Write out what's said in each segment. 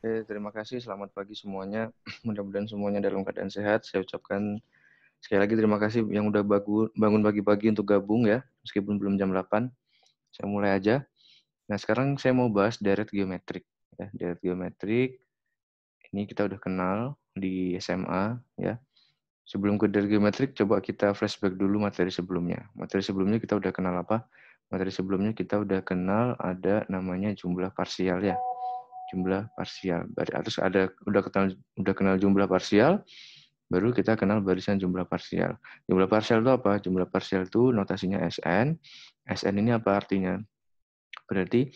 Eh, terima kasih. Selamat pagi semuanya. Mudah-mudahan semuanya dalam keadaan sehat. Saya ucapkan sekali lagi terima kasih yang udah bangun pagi-pagi untuk gabung ya, meskipun belum jam 8. Saya mulai aja. Nah, sekarang saya mau bahas deret geometrik. Ya, deret geometrik, ini kita udah kenal di SMA. ya. Sebelum ke deret geometrik, coba kita flashback dulu materi sebelumnya. Materi sebelumnya kita udah kenal apa? Materi sebelumnya kita udah kenal ada namanya jumlah parsial ya jumlah parsial. Berarti harus ada udah kenal udah kenal jumlah parsial, baru kita kenal barisan jumlah parsial. Jumlah parsial itu apa? Jumlah parsial itu notasinya SN. SN ini apa artinya? Berarti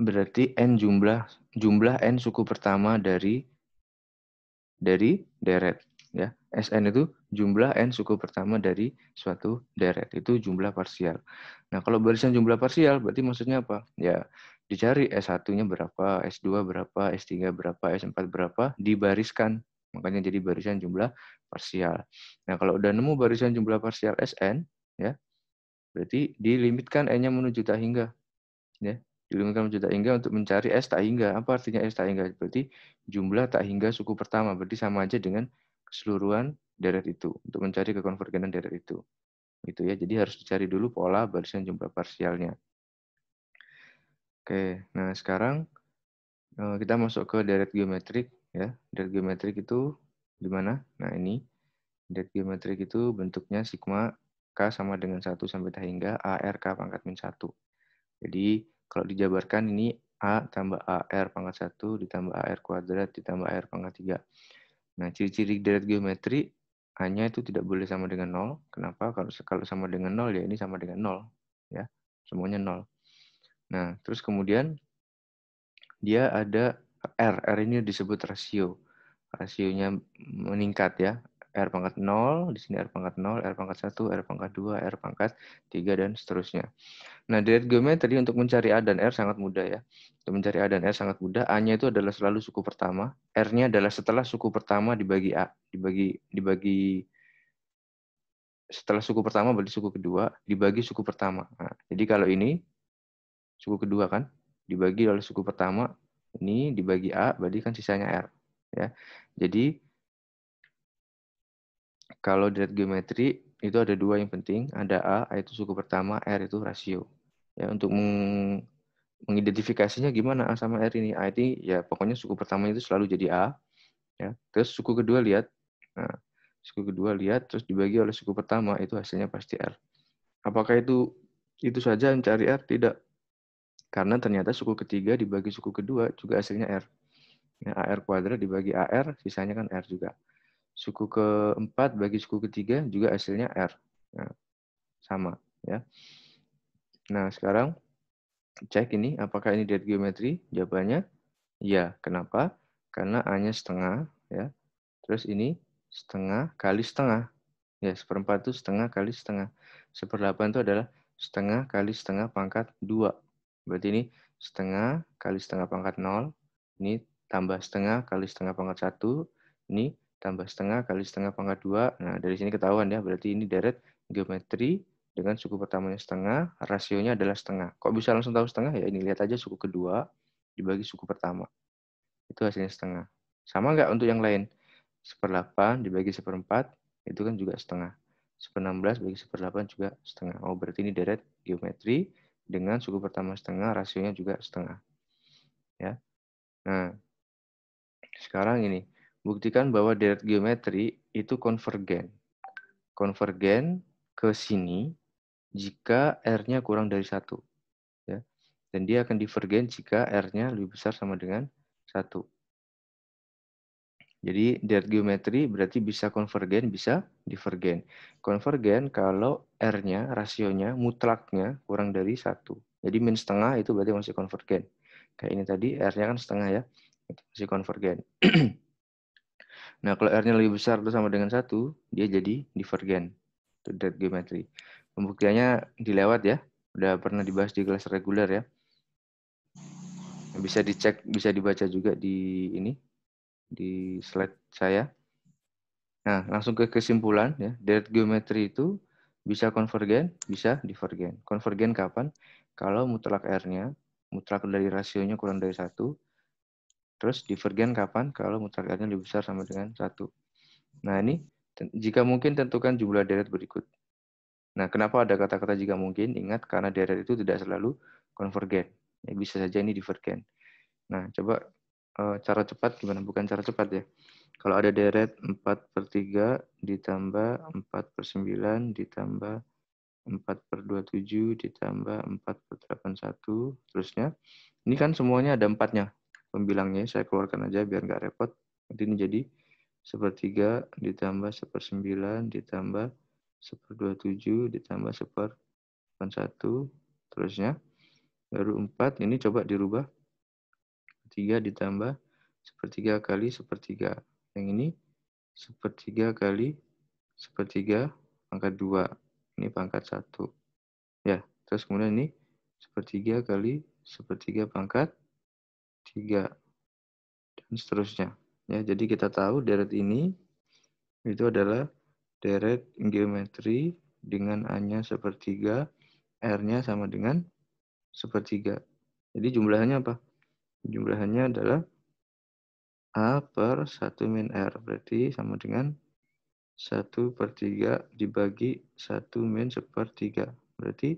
berarti n jumlah jumlah n suku pertama dari dari deret ya. SN itu jumlah n suku pertama dari suatu deret. Itu jumlah parsial. Nah, kalau barisan jumlah parsial berarti maksudnya apa? Ya, dicari S1-nya berapa, S2 berapa, S3 berapa, S4 berapa, dibariskan. Makanya jadi barisan jumlah parsial. Nah, kalau udah nemu barisan jumlah parsial SN, ya, berarti dilimitkan N-nya menuju tak hingga. Ya, dilimitkan menuju tak hingga untuk mencari S tak hingga. Apa artinya S tak hingga? Berarti jumlah tak hingga suku pertama. Berarti sama aja dengan keseluruhan deret itu untuk mencari kekonvergenan deret itu gitu ya. Jadi harus dicari dulu pola barisan jumlah parsialnya. Oke, nah sekarang eh, kita masuk ke deret geometrik ya. Deret geometrik itu di mana? Nah, ini deret geometrik itu bentuknya sigma K sama dengan satu sampai hingga ARK pangkat min satu. Jadi, kalau dijabarkan ini A tambah AR pangkat satu ditambah AR kuadrat ditambah AR pangkat tiga. Nah, ciri-ciri deret geometri hanya itu tidak boleh sama dengan nol. Kenapa? Kalau sama dengan nol ya ini sama dengan nol ya. Semuanya nol. Nah, terus kemudian dia ada R. R ini disebut rasio. Rasionya meningkat ya. R pangkat 0, di sini R pangkat 0, R pangkat 1, R pangkat 2, R pangkat 3, dan seterusnya. Nah, deret geometri untuk mencari A dan R sangat mudah ya. Untuk mencari A dan R sangat mudah. A-nya itu adalah selalu suku pertama. R-nya adalah setelah suku pertama dibagi A. Dibagi, dibagi setelah suku pertama berarti suku kedua, dibagi suku pertama. Nah, jadi kalau ini suku kedua kan dibagi oleh suku pertama ini dibagi A berarti kan sisanya R ya. Jadi kalau dilihat geometri itu ada dua yang penting, ada A, A itu suku pertama, R itu rasio. Ya, untuk meng mengidentifikasinya gimana A sama R ini? A itu ya pokoknya suku pertama itu selalu jadi A. Ya. Terus suku kedua lihat. Nah, suku kedua lihat terus dibagi oleh suku pertama itu hasilnya pasti R. Apakah itu itu saja mencari R? Tidak. Karena ternyata suku ketiga dibagi suku kedua juga hasilnya R. Ya, nah, AR kuadrat dibagi AR, sisanya kan R juga. Suku keempat bagi suku ketiga juga hasilnya R. Nah, sama. ya. Nah, sekarang cek ini apakah ini diet geometri? Jawabannya ya. Kenapa? Karena A-nya setengah. ya. Terus ini setengah kali setengah. Ya, seperempat itu setengah kali setengah. Seperdelapan itu adalah setengah kali setengah pangkat 2. Berarti ini setengah kali setengah pangkat 0, ini tambah setengah kali setengah pangkat 1, ini tambah setengah kali setengah pangkat 2. Nah, dari sini ketahuan ya, berarti ini deret geometri dengan suku pertamanya setengah, rasionya adalah setengah. Kok bisa langsung tahu setengah? Ya ini lihat aja suku kedua dibagi suku pertama. Itu hasilnya setengah. Sama nggak untuk yang lain? Seperdelapan dibagi seperempat, itu kan juga setengah. Seper 16 bagi seperdelapan juga setengah. Oh, berarti ini deret geometri dengan suku pertama setengah rasionya juga setengah. Ya. Nah, sekarang ini buktikan bahwa deret geometri itu konvergen. Konvergen ke sini jika R-nya kurang dari satu. Ya. Dan dia akan divergen jika R-nya lebih besar sama dengan satu. Jadi deret geometri berarti bisa konvergen, bisa divergen. Konvergen kalau R-nya, rasionya, mutlaknya kurang dari satu. Jadi min setengah itu berarti masih konvergen. Kayak ini tadi R-nya kan setengah ya, masih konvergen. nah kalau R-nya lebih besar atau sama dengan satu, dia jadi divergen. Itu deret geometri. Pembuktiannya dilewat ya, udah pernah dibahas di kelas reguler ya bisa dicek bisa dibaca juga di ini di slide saya. Nah, langsung ke kesimpulan ya. Deret geometri itu bisa konvergen, bisa divergen. Konvergen kapan? Kalau mutlak R-nya, mutlak dari rasionya kurang dari satu. Terus divergen kapan? Kalau mutlak R-nya lebih besar sama dengan satu. Nah, ini jika mungkin tentukan jumlah deret berikut. Nah, kenapa ada kata-kata jika mungkin? Ingat, karena deret itu tidak selalu konvergen. Ya, bisa saja ini divergen. Nah, coba uh, cara cepat gimana? Bukan cara cepat ya. Kalau ada deret 4 per 3 ditambah 4 per 9 ditambah 4 per 27 ditambah 4 per 81. Terusnya. Ini kan semuanya ada empatnya. Pembilangnya saya keluarkan aja biar nggak repot. Nanti ini jadi 1 3 ditambah 1 9 ditambah 1 per 27 ditambah 1 per 81 terusnya baru 4 ini coba dirubah sepertiga ditambah sepertiga kali sepertiga. Yang ini sepertiga kali sepertiga pangkat 2. Ini pangkat 1. Ya, terus kemudian ini sepertiga kali sepertiga pangkat 3. Dan seterusnya. Ya, jadi kita tahu deret ini itu adalah deret geometri dengan A-nya sepertiga, R-nya sama dengan sepertiga. Jadi jumlahnya apa? Jumlahnya adalah A per 1 min R. Berarti sama dengan 1 per 3 dibagi 1 min 1 per 3. Berarti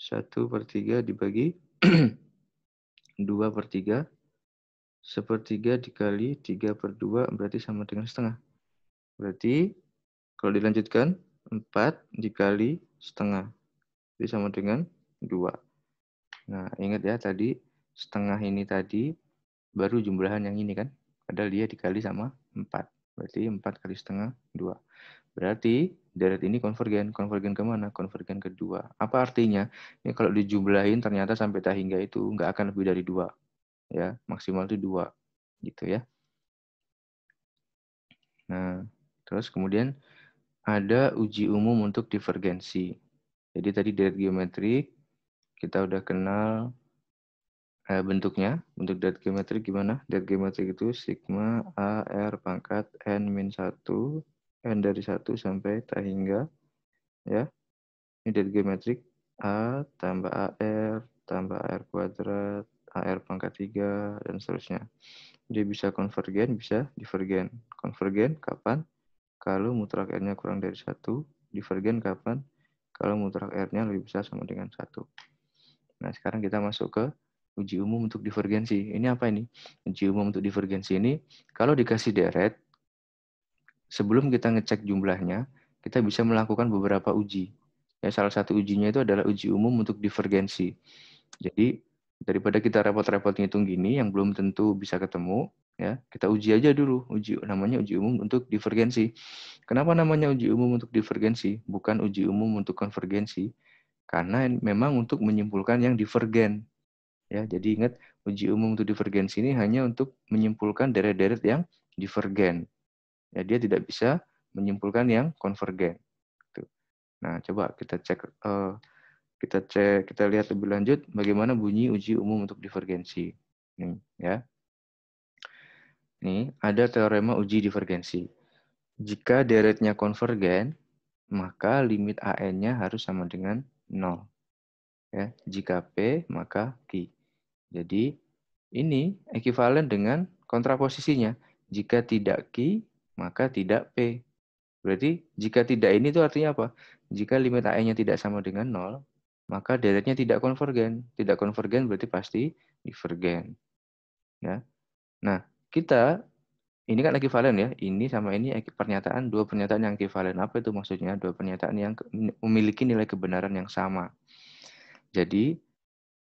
1 per 3 dibagi 2 per 3. 1 per 3 dikali 3 per 2 berarti sama dengan setengah. Berarti kalau dilanjutkan 4 dikali setengah. Jadi sama dengan 2. Nah, ingat ya tadi setengah ini tadi baru jumlahan yang ini kan. Padahal dia dikali sama 4. Berarti 4 kali setengah 2. Berarti deret ini konvergen. Konvergen kemana? Konvergen kedua Apa artinya? Ini kalau dijumlahin ternyata sampai tak hingga itu nggak akan lebih dari dua Ya, maksimal itu dua Gitu ya. Nah, terus kemudian ada uji umum untuk divergensi. Jadi tadi deret geometrik kita udah kenal eh, bentuknya, bentuk dead geometrik gimana? Dead geometrik itu sigma A R pangkat N min satu N dari satu sampai tak hingga. Ya. Ini dead geometrik A tambah a r tambah a r kuadrat, a r pangkat tiga dan seterusnya. Dia bisa konvergen, bisa divergen. Konvergen kapan? Kalau mutlak R-nya kurang dari satu Divergen kapan? Kalau mutlak R-nya lebih besar sama dengan satu Nah, sekarang kita masuk ke uji umum untuk divergensi. Ini apa ini? Uji umum untuk divergensi ini, kalau dikasih deret, sebelum kita ngecek jumlahnya, kita bisa melakukan beberapa uji. Ya, salah satu ujinya itu adalah uji umum untuk divergensi. Jadi, daripada kita repot-repot ngitung gini yang belum tentu bisa ketemu, ya kita uji aja dulu. Uji namanya uji umum untuk divergensi. Kenapa namanya uji umum untuk divergensi, bukan uji umum untuk konvergensi? Karena memang untuk menyimpulkan yang divergen Ya, jadi ingat uji umum untuk divergensi ini hanya untuk menyimpulkan deret-deret yang divergen. Ya, dia tidak bisa menyimpulkan yang konvergen. Gitu. Nah, coba kita cek eh, kita cek kita lihat lebih lanjut bagaimana bunyi uji umum untuk divergensi. Ini, ya. ini ada teorema uji divergensi. Jika deretnya konvergen, maka limit AN-nya harus sama dengan 0. Ya, jika P maka Q. Jadi ini ekuivalen dengan kontraposisinya. Jika tidak Q maka tidak P. Berarti jika tidak ini itu artinya apa? Jika limit a nya tidak sama dengan nol maka deretnya tidak konvergen. Tidak konvergen berarti pasti divergen. Ya. Nah, kita ini kan ekuivalen ya. Ini sama ini pernyataan dua pernyataan yang ekuivalen Apa itu maksudnya? Dua pernyataan yang memiliki nilai kebenaran yang sama. Jadi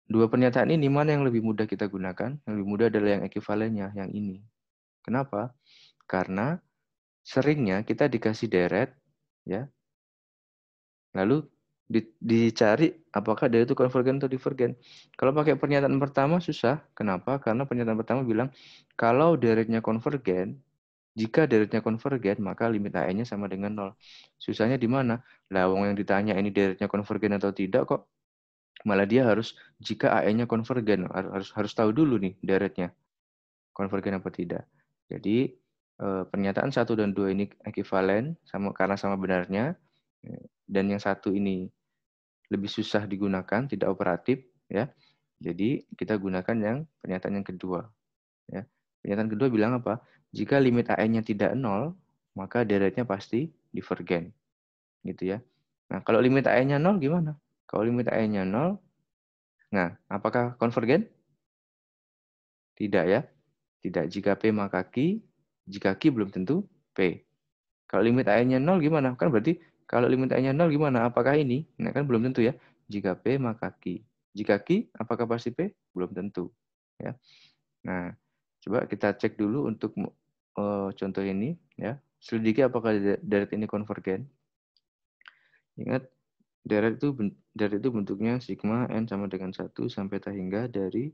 dua pernyataan ini mana yang lebih mudah kita gunakan? Yang lebih mudah adalah yang ekivalennya, yang ini. Kenapa? Karena seringnya kita dikasih deret, ya. Lalu dicari apakah deret itu konvergen atau divergen. Kalau pakai pernyataan pertama susah. Kenapa? Karena pernyataan pertama bilang kalau deretnya konvergen, jika deretnya konvergen, maka limit a nya sama dengan nol. Susahnya di mana? Lawang yang ditanya ini deretnya konvergen atau tidak kok Malah dia harus jika AE-nya konvergen harus harus tahu dulu nih deretnya konvergen apa tidak. Jadi eh, pernyataan satu dan dua ini ekivalen sama karena sama benarnya dan yang satu ini lebih susah digunakan, tidak operatif ya. Jadi kita gunakan yang pernyataan yang kedua. Ya. Pernyataan kedua bilang apa? Jika limit ae nya tidak nol, maka deretnya pasti divergen. Gitu ya. Nah, kalau limit ae nya nol gimana? Kalau limit A-nya 0, nah, apakah konvergen? Tidak ya. Tidak. Jika P maka Q, jika Q belum tentu P. Kalau limit A-nya 0 gimana? Kan berarti kalau limit A-nya 0 gimana? Apakah ini? Nah, kan belum tentu ya. Jika P maka Q. Jika Q, apakah pasti P? Belum tentu. Ya. Nah, coba kita cek dulu untuk uh, contoh ini. ya Selidiki apakah dari ini konvergen. Ingat, Deret itu deret itu bentuknya sigma n sama dengan 1 sampai tak hingga dari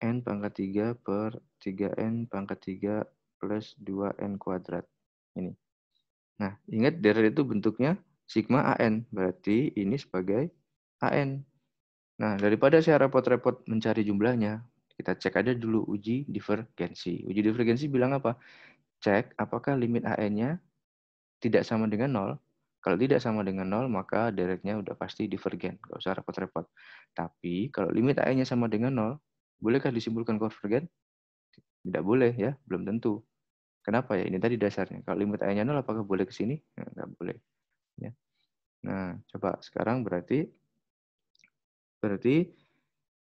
n pangkat 3 per 3n pangkat 3 plus 2n kuadrat. Ini. Nah, ingat deret itu bentuknya sigma AN. Berarti ini sebagai AN. Nah, daripada saya repot-repot mencari jumlahnya, kita cek aja dulu uji divergensi. Uji divergensi bilang apa? Cek apakah limit AN-nya tidak sama dengan 0 kalau tidak sama dengan nol, maka deretnya udah pasti divergen. Gak usah repot-repot. Tapi kalau limit AI-nya sama dengan nol, bolehkah disimpulkan konvergen? Tidak boleh ya, belum tentu. Kenapa ya? Ini tadi dasarnya. Kalau limit AI-nya nol, apakah boleh ke sini? Ya, nggak boleh. Ya. Nah, coba sekarang berarti berarti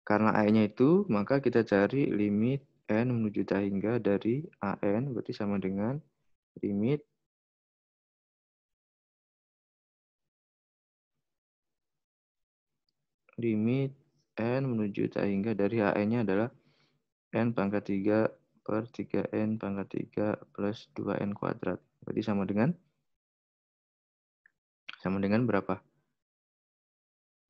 karena A-nya itu, maka kita cari limit N menuju tak hingga dari AN, berarti sama dengan limit limit N menuju tak hingga dari an nya adalah N pangkat 3 per 3N pangkat 3 plus 2N kuadrat. Berarti sama dengan? Sama dengan berapa?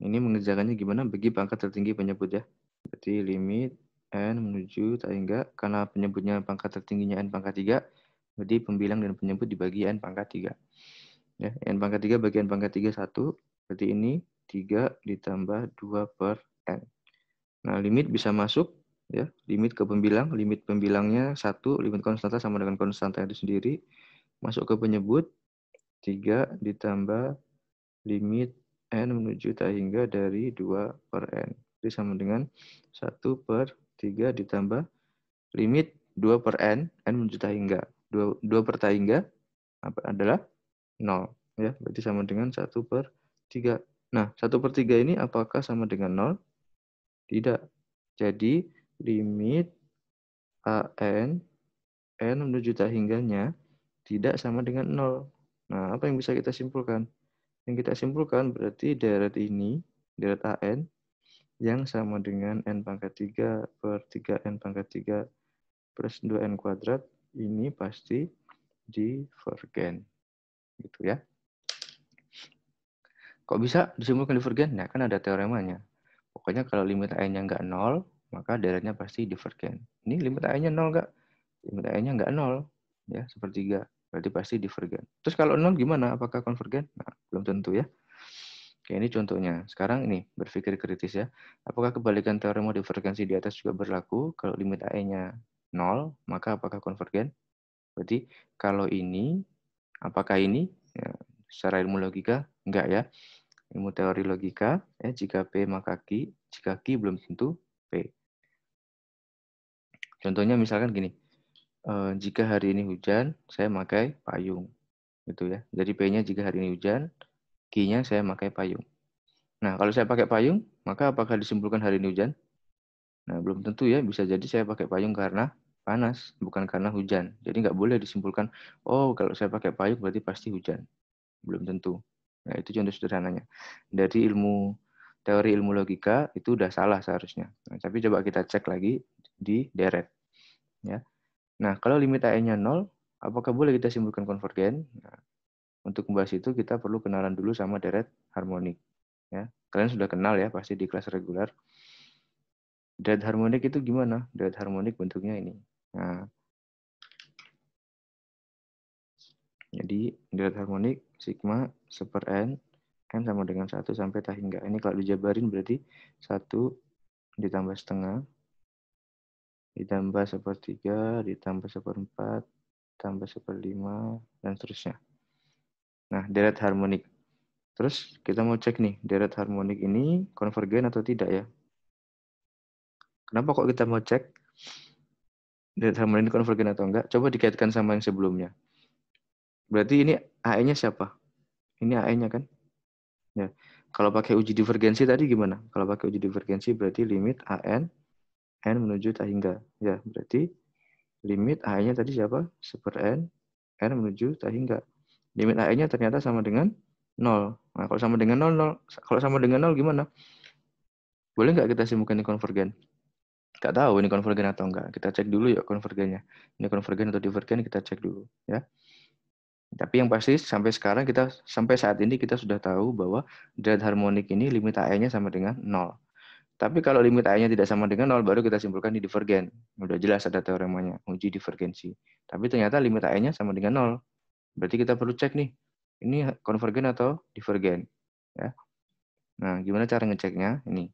Ini mengerjakannya gimana bagi pangkat tertinggi penyebut ya. Berarti limit N menuju tak hingga, karena penyebutnya pangkat tertingginya N pangkat 3, berarti pembilang dan penyebut dibagi N pangkat 3. Ya, N pangkat 3 bagian pangkat 3, 1. Berarti ini 3 ditambah 2 per N. Nah, limit bisa masuk, ya limit ke pembilang. Limit pembilangnya 1, limit konstanta sama dengan konstanta itu sendiri. Masuk ke penyebut, 3 ditambah limit N menuju tak hingga dari 2 per N. Jadi sama dengan 1 per 3 ditambah limit 2 per N, N menuju tak hingga. 2, 2 per tak hingga adalah 0 ya berarti sama dengan 1 per 3 Nah, 1 per 3 ini apakah sama dengan 0? Tidak. Jadi, limit AN, N menuju tak hingganya, tidak sama dengan 0. Nah, apa yang bisa kita simpulkan? Yang kita simpulkan berarti deret ini, deret AN, yang sama dengan N pangkat 3 per 3N pangkat 3 plus 2N kuadrat, ini pasti divergen. Gitu ya. Kok bisa disimpulkan divergen? ya kan ada teoremanya. Pokoknya kalau limit A-nya nggak nol, maka daerahnya pasti divergen. Ini limit A-nya nol nggak? Limit A-nya nggak nol, ya, sepertiga. Berarti pasti divergen. Terus kalau nol gimana? Apakah konvergen? Nah, belum tentu ya. Oke, ini contohnya. Sekarang ini, berpikir kritis ya. Apakah kebalikan teorema divergensi di atas juga berlaku? Kalau limit a nya nol maka apakah konvergen? Berarti kalau ini, apakah ini? Ya, secara ilmu logika, Enggak ya. Ilmu teori logika, ya, jika P maka Q, jika Q belum tentu P. Contohnya misalkan gini, eh, jika hari ini hujan, saya pakai payung. Gitu ya. Jadi P-nya jika hari ini hujan, Q-nya saya pakai payung. Nah, kalau saya pakai payung, maka apakah disimpulkan hari ini hujan? Nah, belum tentu ya, bisa jadi saya pakai payung karena panas, bukan karena hujan. Jadi nggak boleh disimpulkan, oh kalau saya pakai payung berarti pasti hujan. Belum tentu. Nah, itu contoh sederhananya. Dari ilmu teori ilmu logika itu udah salah seharusnya. Nah, tapi coba kita cek lagi di deret. Ya. Nah, kalau limit a nya 0, apakah boleh kita simpulkan konvergen? Nah, untuk membahas itu kita perlu kenalan dulu sama deret harmonik. Ya. Kalian sudah kenal ya pasti di kelas reguler, Deret harmonik itu gimana? Deret harmonik bentuknya ini. Nah, Jadi deret harmonik sigma seper n, n kan sama dengan 1 sampai tak hingga. Ini kalau dijabarin berarti 1 ditambah setengah, ditambah sepertiga, ditambah seperempat, tambah seperlima, dan seterusnya. Nah, deret harmonik. Terus kita mau cek nih, deret harmonik ini konvergen atau tidak ya. Kenapa kok kita mau cek deret harmonik ini konvergen atau enggak? Coba dikaitkan sama yang sebelumnya. Berarti ini AE-nya siapa? Ini AE-nya kan? Ya. Kalau pakai uji divergensi tadi gimana? Kalau pakai uji divergensi berarti limit AN N menuju tak hingga. Ya, berarti limit AE-nya tadi siapa? 1 N, N menuju tak hingga. Limit AE-nya ternyata sama dengan 0. Nah, kalau sama dengan 0, 0. Kalau sama dengan 0 gimana? Boleh nggak kita simpulkan ini konvergen? Nggak tahu ini konvergen atau enggak. Kita cek dulu ya konvergennya. Ini konvergen atau divergen kita cek dulu. ya. Tapi yang pasti sampai sekarang kita sampai saat ini kita sudah tahu bahwa derajat harmonik ini limit a nya sama dengan 0. Tapi kalau limit a nya tidak sama dengan 0 baru kita simpulkan di divergen. Sudah jelas ada teoremanya, uji divergensi. Tapi ternyata limit a nya sama dengan 0. Berarti kita perlu cek nih, ini konvergen atau divergen, ya. Nah, gimana cara ngeceknya? Ini.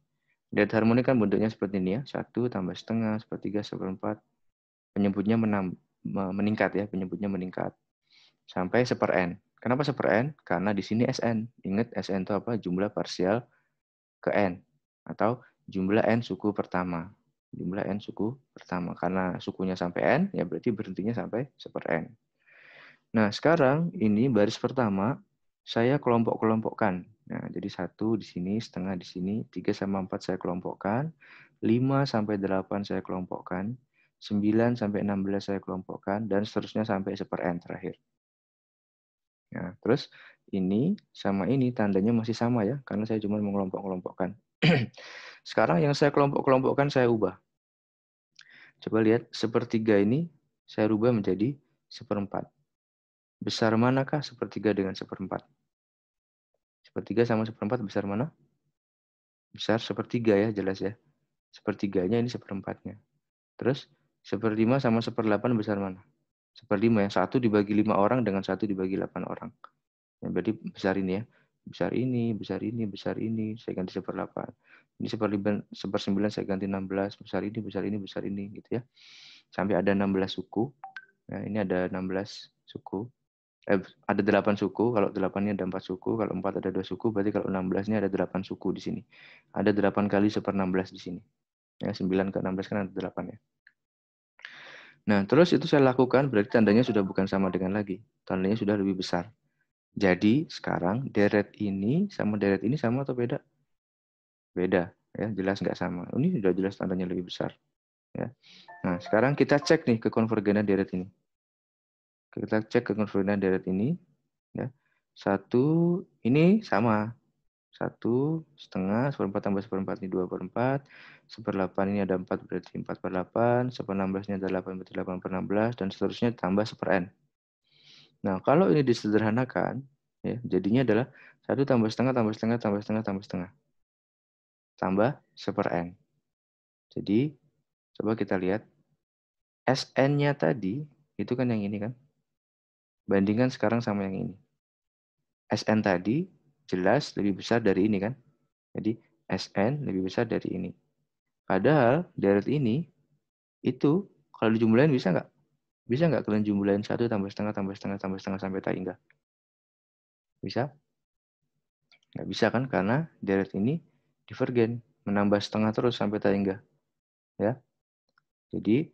Derajat harmonik kan bentuknya seperti ini ya, satu tambah setengah, sepertiga, seperempat. Penyebutnya menam, meningkat ya, penyebutnya meningkat sampai seper n. Kenapa seper n? Karena di sini Sn. Ingat Sn itu apa? Jumlah parsial ke n atau jumlah n suku pertama. Jumlah n suku pertama. Karena sukunya sampai n, ya berarti berhentinya sampai seper n. Nah, sekarang ini baris pertama saya kelompok-kelompokkan. Nah, jadi satu di sini, setengah di sini, tiga sama 4 saya kelompokkan, lima sampai delapan saya kelompokkan, sembilan sampai enam belas saya kelompokkan, dan seterusnya sampai seper N terakhir. Ya terus ini sama ini tandanya masih sama ya, karena saya cuma mengelompok-kelompokkan. Sekarang yang saya kelompok-kelompokkan saya ubah. Coba lihat, sepertiga ini saya rubah menjadi seperempat. Besar manakah sepertiga dengan seperempat? Sepertiga sama seperempat besar mana? Besar sepertiga ya, jelas ya. Sepertiganya ini seperempatnya. Terus, seperlima sama seperdelapan besar mana? seperlima yang satu dibagi lima orang dengan satu dibagi delapan orang. Yang berarti besar ini ya, besar ini, besar ini, besar ini, saya ganti seperdelapan. Ini seperlima, sembilan, saya ganti enam belas, besar ini, besar ini, besar ini, gitu ya. Sampai ada enam belas suku. Nah, ini ada enam belas suku. Eh, ada delapan suku, kalau delapannya ada empat suku, kalau empat ada dua suku, berarti kalau enam belasnya ada delapan suku di sini. Ada delapan kali seper enam belas di sini. Ya, sembilan ke enam belas kan ada delapan ya. Nah, terus itu saya lakukan berarti tandanya sudah bukan sama dengan lagi. Tandanya sudah lebih besar. Jadi sekarang deret ini sama deret ini sama atau beda? Beda, ya jelas nggak sama. Ini sudah jelas tandanya lebih besar. Ya. Nah, sekarang kita cek nih ke konvergenan deret ini. Kita cek ke konvergenan deret ini. Ya. Satu ini sama, satu setengah seperempat tambah seperempat ini dua per per seperdelapan ini ada empat berarti empat per delapan seperenam belasnya ada delapan berarti delapan per 16, belas dan seterusnya tambah per n nah kalau ini disederhanakan ya jadinya adalah satu tambah setengah tambah setengah tambah setengah tambah setengah tambah per n jadi coba kita lihat sn-nya tadi itu kan yang ini kan bandingkan sekarang sama yang ini sn tadi jelas lebih besar dari ini kan. Jadi Sn lebih besar dari ini. Padahal deret ini itu kalau dijumlahin bisa nggak? Bisa nggak kalian jumlahin satu tambah setengah tambah setengah tambah setengah sampai tak hingga? Bisa? Nggak bisa kan? Karena deret ini divergen, menambah setengah terus sampai tak hingga. Ya? Jadi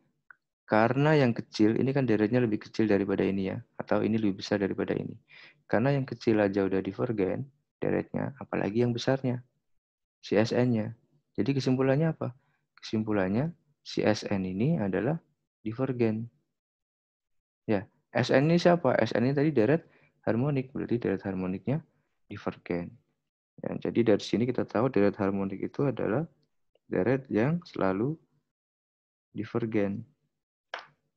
karena yang kecil ini kan deretnya lebih kecil daripada ini ya atau ini lebih besar daripada ini karena yang kecil aja udah divergen deretnya, apalagi yang besarnya, CSN-nya. Jadi kesimpulannya apa? Kesimpulannya CSN ini adalah divergen. Ya, SN ini siapa? SN ini tadi deret harmonik, berarti deret harmoniknya divergen. Ya, jadi dari sini kita tahu deret harmonik itu adalah deret yang selalu divergen.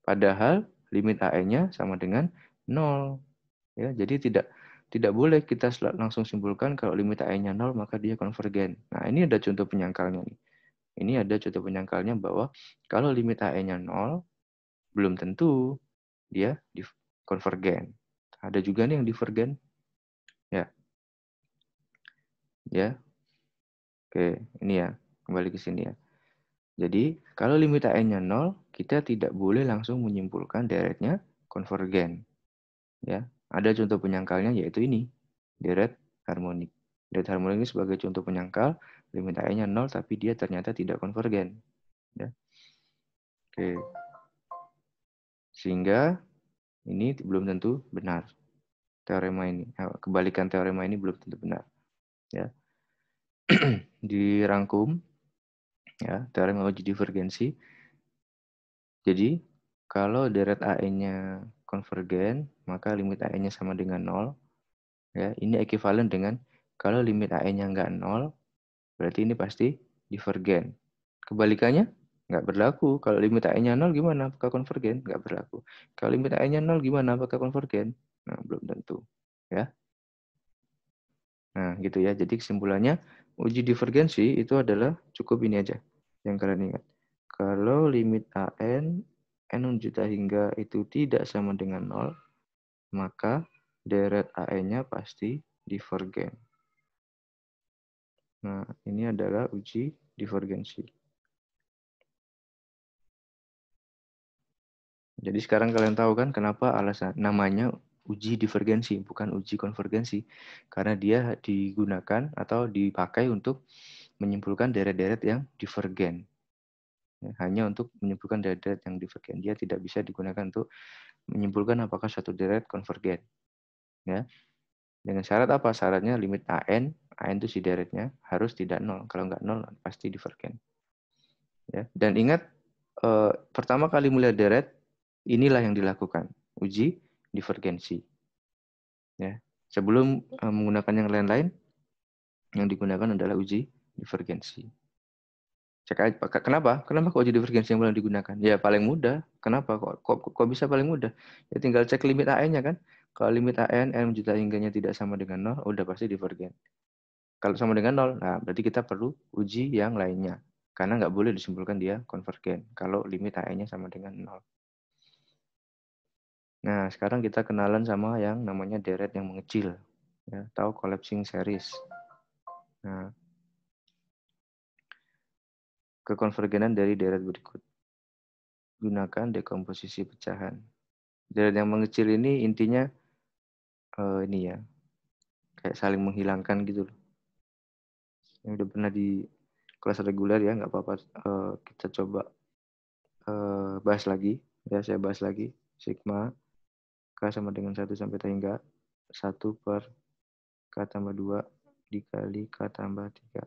Padahal limit AN-nya sama dengan 0. Ya, jadi tidak tidak boleh kita langsung simpulkan kalau limit A-nya nol maka dia konvergen. Nah, ini ada contoh penyangkalnya nih. Ini ada contoh penyangkalnya bahwa kalau limit A-nya nol belum tentu dia konvergen. Ada juga nih yang divergen. Ya. Ya. Oke, ini ya. Kembali ke sini ya. Jadi, kalau limit a nya nol kita tidak boleh langsung menyimpulkan deretnya konvergen. Ya, ada contoh penyangkalnya yaitu ini, deret harmonik. Deret harmonik ini sebagai contoh penyangkal, limit A-nya 0 tapi dia ternyata tidak konvergen. Ya. Oke. Sehingga ini belum tentu benar. Teorema ini, eh, kebalikan teorema ini belum tentu benar. Ya. Dirangkum, ya, teorema uji divergensi. Jadi, kalau deret AE-nya konvergen, maka limit AE-nya sama dengan nol Ya, ini ekivalen dengan kalau limit AE-nya nggak nol berarti ini pasti divergen. Kebalikannya, nggak berlaku. Kalau limit AE-nya nol gimana? Apakah konvergen? Nggak berlaku. Kalau limit AE-nya nol gimana? Apakah konvergen? Nah, belum tentu. Ya. Nah, gitu ya. Jadi kesimpulannya, uji divergensi itu adalah cukup ini aja yang kalian ingat. Kalau limit AN, N juta hingga itu tidak sama dengan nol maka deret AE-nya pasti divergen. Nah, ini adalah uji divergensi. Jadi sekarang kalian tahu kan kenapa alasan namanya uji divergensi, bukan uji konvergensi. Karena dia digunakan atau dipakai untuk menyimpulkan deret-deret yang divergen. Ya, hanya untuk menyimpulkan deret-deret yang divergen. Dia tidak bisa digunakan untuk menyimpulkan apakah satu deret konvergen. Ya. Dengan syarat apa? Syaratnya limit AN, AN itu si deretnya, harus tidak nol. Kalau nggak nol, pasti divergen. Ya. Dan ingat, eh, pertama kali melihat deret, inilah yang dilakukan. Uji divergensi. Ya. Sebelum eh, menggunakan yang lain-lain, yang digunakan adalah uji divergensi cek aja kenapa kenapa kok jadi divergensi yang belum digunakan ya paling mudah kenapa kok kok, kok bisa paling mudah ya tinggal cek limit AN nya kan kalau limit AN n juta hingganya tidak sama dengan nol udah pasti divergen kalau sama dengan nol nah berarti kita perlu uji yang lainnya karena nggak boleh disimpulkan dia konvergen kalau limit AN nya sama dengan nol nah sekarang kita kenalan sama yang namanya deret yang mengecil ya tahu collapsing series nah kekonvergenan dari deret berikut. Gunakan dekomposisi pecahan. Deret yang mengecil ini intinya uh, ini ya, kayak saling menghilangkan gitu loh. Ini udah pernah di kelas reguler ya, nggak apa-apa. Uh, kita coba uh, bahas lagi. Ya, saya bahas lagi. Sigma K sama dengan 1 sampai hingga 1 per K tambah 2 dikali K tambah 3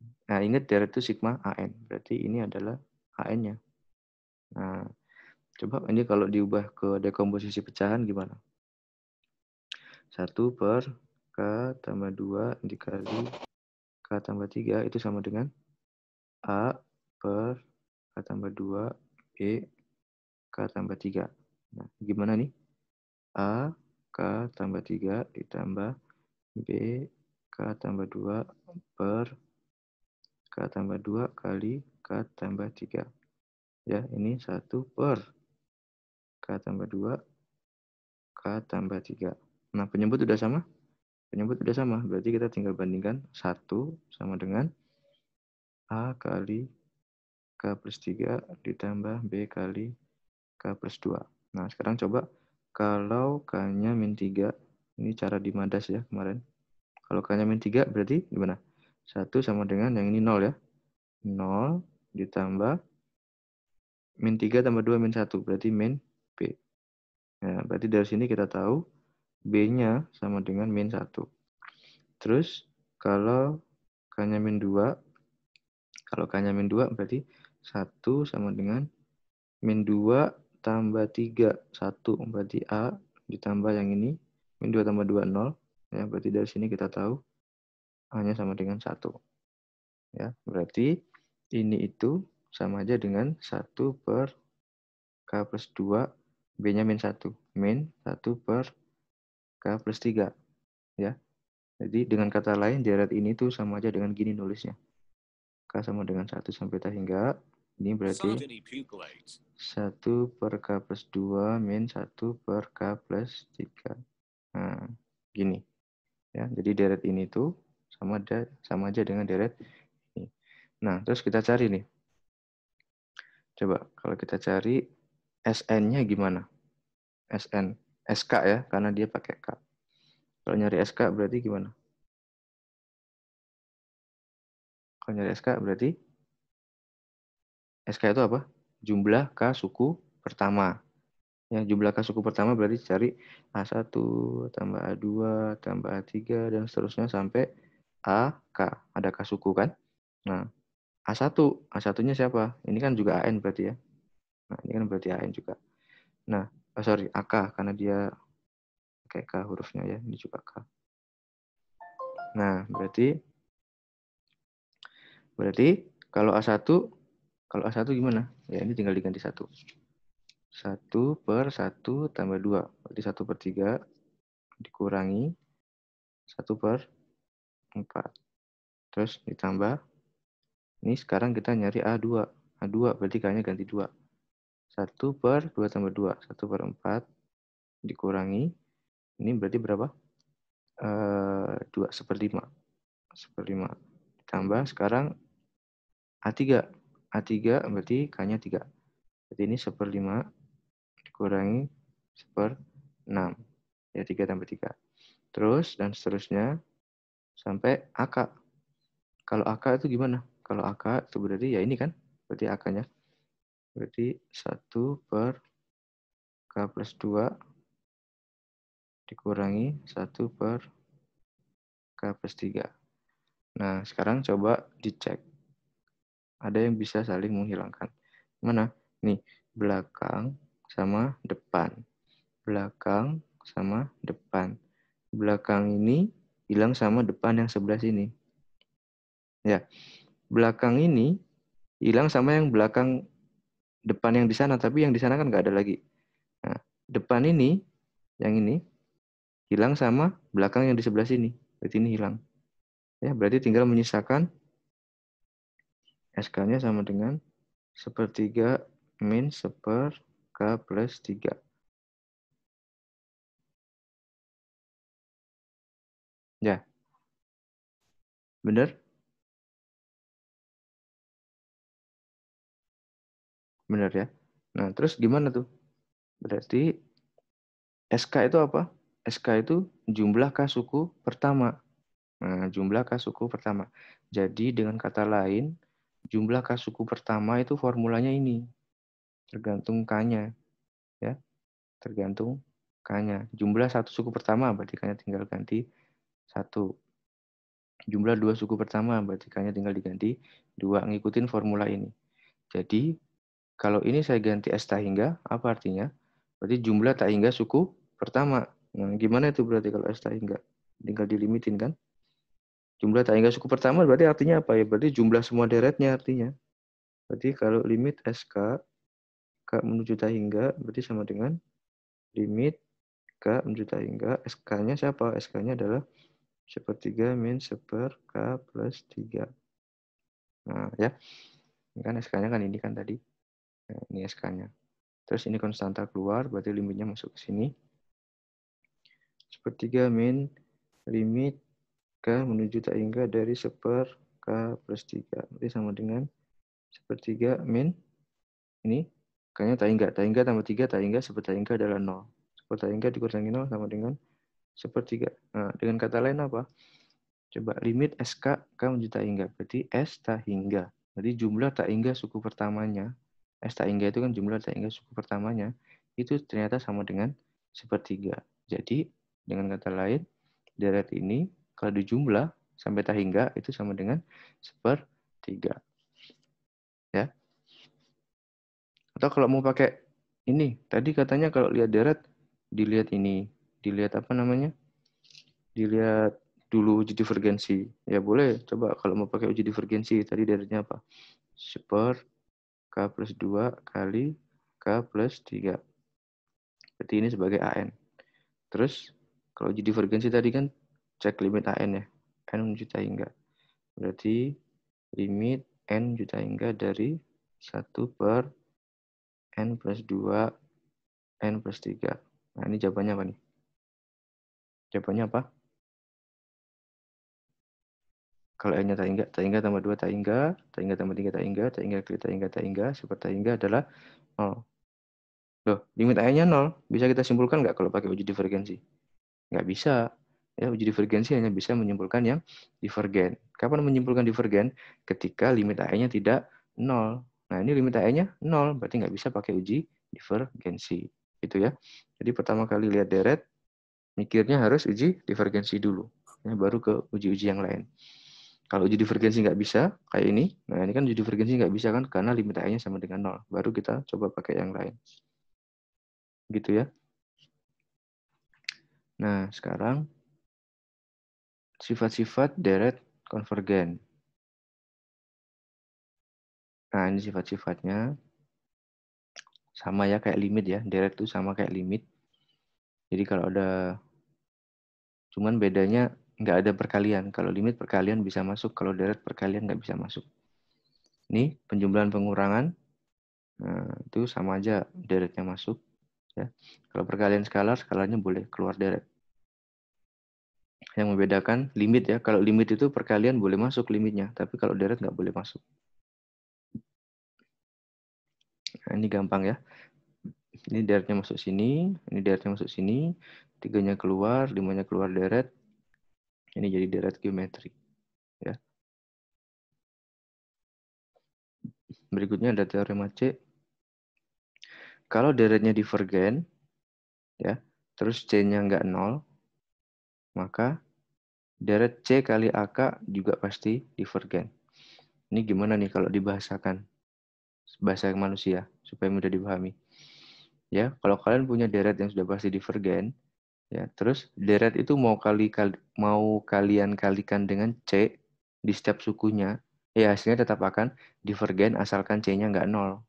Nah, ingat dari itu sigma AN. Berarti ini adalah AN-nya. Nah, coba ini kalau diubah ke dekomposisi pecahan gimana? 1 per K tambah 2 dikali K tambah 3 itu sama dengan A per K tambah 2 B e K tambah 3. Nah, gimana nih? A K tambah 3 ditambah B K tambah 2 per tambah 2 kali K tambah 3. Ya, ini 1 per K tambah 2, K tambah 3. Nah, penyebut sudah sama? Penyebut sudah sama. Berarti kita tinggal bandingkan 1 sama dengan A kali K plus 3 ditambah B kali K plus 2. Nah, sekarang coba kalau K-nya min 3, ini cara dimadas ya kemarin. Kalau K-nya min 3 berarti gimana? 1 sama dengan yang ini 0 ya. 0 ditambah min 3 tambah 2 min 1. Berarti min B. Nah, berarti dari sini kita tahu B-nya sama dengan min 1. Terus kalau K-nya min 2, kalau K-nya min 2 berarti 1 sama dengan min 2 tambah 3, 1. Berarti A ditambah yang ini, min 2 tambah 2, 0. Ya, berarti dari sini kita tahu hanya sama dengan satu, Ya, berarti ini itu sama aja dengan satu per K plus dua B-nya min 1. Min 1 per K plus tiga, Ya, jadi dengan kata lain deret ini tuh sama aja dengan gini nulisnya. K sama dengan satu sampai tak hingga. Ini berarti satu per K plus dua min satu per K plus tiga, Nah, gini. Ya, jadi deret ini tuh sama ada sama aja dengan deret ini. Nah, terus kita cari nih. Coba kalau kita cari SN-nya gimana? SN, SK ya, karena dia pakai K. Kalau nyari SK berarti gimana? Kalau nyari SK berarti SK itu apa? Jumlah K suku pertama. Ya, jumlah K suku pertama berarti cari A1 tambah A2 tambah A3 dan seterusnya sampai AK. Ada K suku kan? Nah, A1. A1-nya siapa? Ini kan juga AN berarti ya. Nah, ini kan berarti AN juga. Nah, oh sorry, AK. Karena dia pakai K hurufnya ya. Ini juga K. Nah, berarti berarti kalau A1 kalau A1 gimana? Ya, ini tinggal diganti satu. 1 per 1 tambah 2. Berarti 1 per 3 dikurangi 1 per 4. Terus ditambah. Ini sekarang kita nyari A2. A2 berarti K-nya ganti 2. 1 per 2 tambah 2. 1 per 4 dikurangi. Ini berarti berapa? E, eh, 2 seper 5. 1 Seper 5. Ditambah sekarang A3. A3 berarti K-nya 3. Berarti ini seper 5 dikurangi seper 6. Ya 3 tambah 3. Terus dan seterusnya sampai AK. Kalau AK itu gimana? Kalau AK itu berarti ya ini kan? Berarti ak Berarti 1 per K plus 2 dikurangi 1 per K plus 3. Nah, sekarang coba dicek. Ada yang bisa saling menghilangkan. Mana? Nih, belakang sama depan. Belakang sama depan. Belakang ini hilang sama depan yang sebelah sini. Ya. Belakang ini hilang sama yang belakang depan yang di sana, tapi yang di sana kan nggak ada lagi. Nah, depan ini, yang ini, hilang sama belakang yang di sebelah sini. Berarti ini hilang. Ya, berarti tinggal menyisakan SK-nya sama dengan sepertiga min seper K plus tiga Ya. Benar? Benar ya. Nah, terus gimana tuh? Berarti SK itu apa? SK itu jumlah K suku pertama. Nah, jumlah K suku pertama. Jadi dengan kata lain, jumlah K suku pertama itu formulanya ini. Tergantung K-nya. Ya. Tergantung K-nya. Jumlah satu suku pertama berarti K-nya tinggal ganti satu jumlah dua suku pertama berarti k tinggal diganti dua ngikutin formula ini jadi kalau ini saya ganti s tak hingga apa artinya berarti jumlah tak hingga suku pertama nah gimana itu berarti kalau s tak hingga tinggal dilimitin kan jumlah tak hingga suku pertama berarti artinya apa ya berarti jumlah semua deretnya artinya berarti kalau limit sk k menuju tak hingga berarti sama dengan limit k menuju tak hingga sk-nya siapa sk-nya adalah sepertiga min seper K plus tiga Nah, ya. Ini kan SK-nya kan ini kan tadi. Nah, ini SK-nya. Terus ini konstanta keluar, berarti limitnya masuk ke sini. Sepertiga min limit K menuju tak hingga dari seper K plus tiga Berarti sama dengan sepertiga min ini K-nya tak hingga. Tak hingga tambah 3, tak hingga seper tak hingga adalah nol Seper tak hingga dikurangi 0 sama dengan sepertiga. Nah, dengan kata lain apa? Coba limit SK K menjadi tak hingga. Berarti S tak hingga. jadi jumlah tak hingga suku pertamanya. S tak hingga itu kan jumlah tak hingga suku pertamanya. Itu ternyata sama dengan sepertiga. Jadi dengan kata lain, deret ini kalau di jumlah sampai tak hingga itu sama dengan sepertiga. Ya. Atau kalau mau pakai ini, tadi katanya kalau lihat deret dilihat ini, dilihat apa namanya? Dilihat dulu uji divergensi. Ya boleh, coba kalau mau pakai uji divergensi. Tadi darinya apa? Super K plus 2 kali K plus 3. Berarti ini sebagai AN. Terus, kalau uji divergensi tadi kan cek limit AN ya. N juta hingga Berarti limit N juta hingga dari 1 per N plus 2 N plus 3. Nah, ini jawabannya apa nih? Jawabannya apa? Kalau hanya nya tak hingga, tak hingga tambah 2 tak hingga, tak hingga tambah 3 tak hingga, tak hingga kali tak hingga tak hingga, super tak hingga adalah 0. Loh, limit A-nya 0. Bisa kita simpulkan nggak kalau pakai uji divergensi? Nggak bisa. Ya, uji divergensi hanya bisa menyimpulkan yang divergen. Kapan menyimpulkan divergen? Ketika limit A-nya tidak 0. Nah, ini limit AE-nya 0, berarti nggak bisa pakai uji divergensi. Itu ya. Jadi pertama kali lihat deret, mikirnya harus uji divergensi dulu, ya, baru ke uji-uji yang lain. Kalau uji divergensi nggak bisa, kayak ini, nah ini kan uji divergensi nggak bisa kan, karena limit A-nya sama dengan nol. Baru kita coba pakai yang lain. Gitu ya. Nah, sekarang sifat-sifat deret konvergen. Nah, ini sifat-sifatnya sama ya kayak limit ya. Deret itu sama kayak limit. Jadi kalau ada Cuman bedanya nggak ada perkalian. Kalau limit perkalian bisa masuk, kalau deret perkalian nggak bisa masuk. Ini penjumlahan pengurangan. Nah, itu sama aja deretnya masuk. Ya. Kalau perkalian skalar, skalanya boleh keluar deret. Yang membedakan limit ya. Kalau limit itu perkalian boleh masuk limitnya, tapi kalau deret nggak boleh masuk. Nah, ini gampang ya. Ini deretnya masuk sini, ini deretnya masuk sini, tiganya keluar, limanya keluar deret. Ini jadi deret geometri Ya. Berikutnya ada teorema C. Kalau deretnya divergen, ya, terus C-nya nggak nol, maka deret C kali AK juga pasti divergen. Ini gimana nih kalau dibahasakan? Bahasa manusia, supaya mudah dipahami. Ya, kalau kalian punya deret yang sudah pasti divergen, Ya, terus deret itu mau kali, kali mau kalian kalikan dengan C di setiap sukunya, ya hasilnya tetap akan divergen asalkan C-nya nggak nol.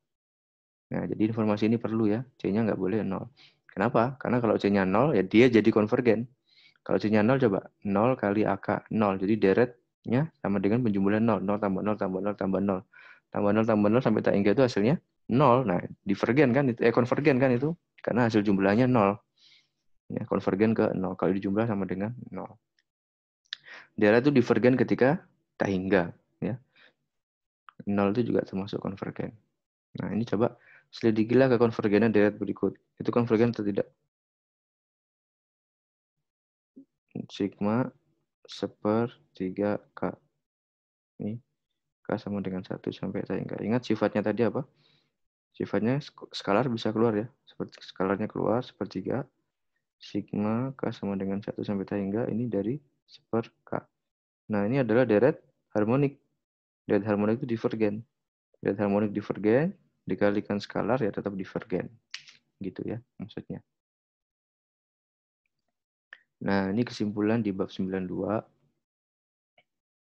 Nah, jadi informasi ini perlu ya, C-nya nggak boleh nol. Kenapa? Karena kalau C-nya nol, ya dia jadi konvergen. Kalau C-nya nol, coba nol kali AK nol. Jadi deretnya sama dengan penjumlahan nol. Nol tambah nol tambah nol tambah nol. Tambah nol tambah nol sampai tak hingga itu hasilnya nol. Nah, divergen kan, itu, eh, konvergen kan itu. Karena hasil jumlahnya nol ya, konvergen ke 0 kalau dijumlah sama dengan 0 daerah itu divergen ketika tak hingga ya 0 itu juga termasuk konvergen nah ini coba selidikilah ke konvergennya deret berikut itu konvergen atau tidak sigma seper 3K ini K sama dengan 1 sampai tak hingga ingat sifatnya tadi apa sifatnya skalar bisa keluar ya seperti skalarnya keluar sepertiga sigma K sama dengan 1 sampai T hingga ini dari 1 K. Nah, ini adalah deret harmonik. Deret harmonik itu divergen. Deret harmonik divergen dikalikan skalar ya tetap divergen. Gitu ya maksudnya. Nah, ini kesimpulan di bab 92.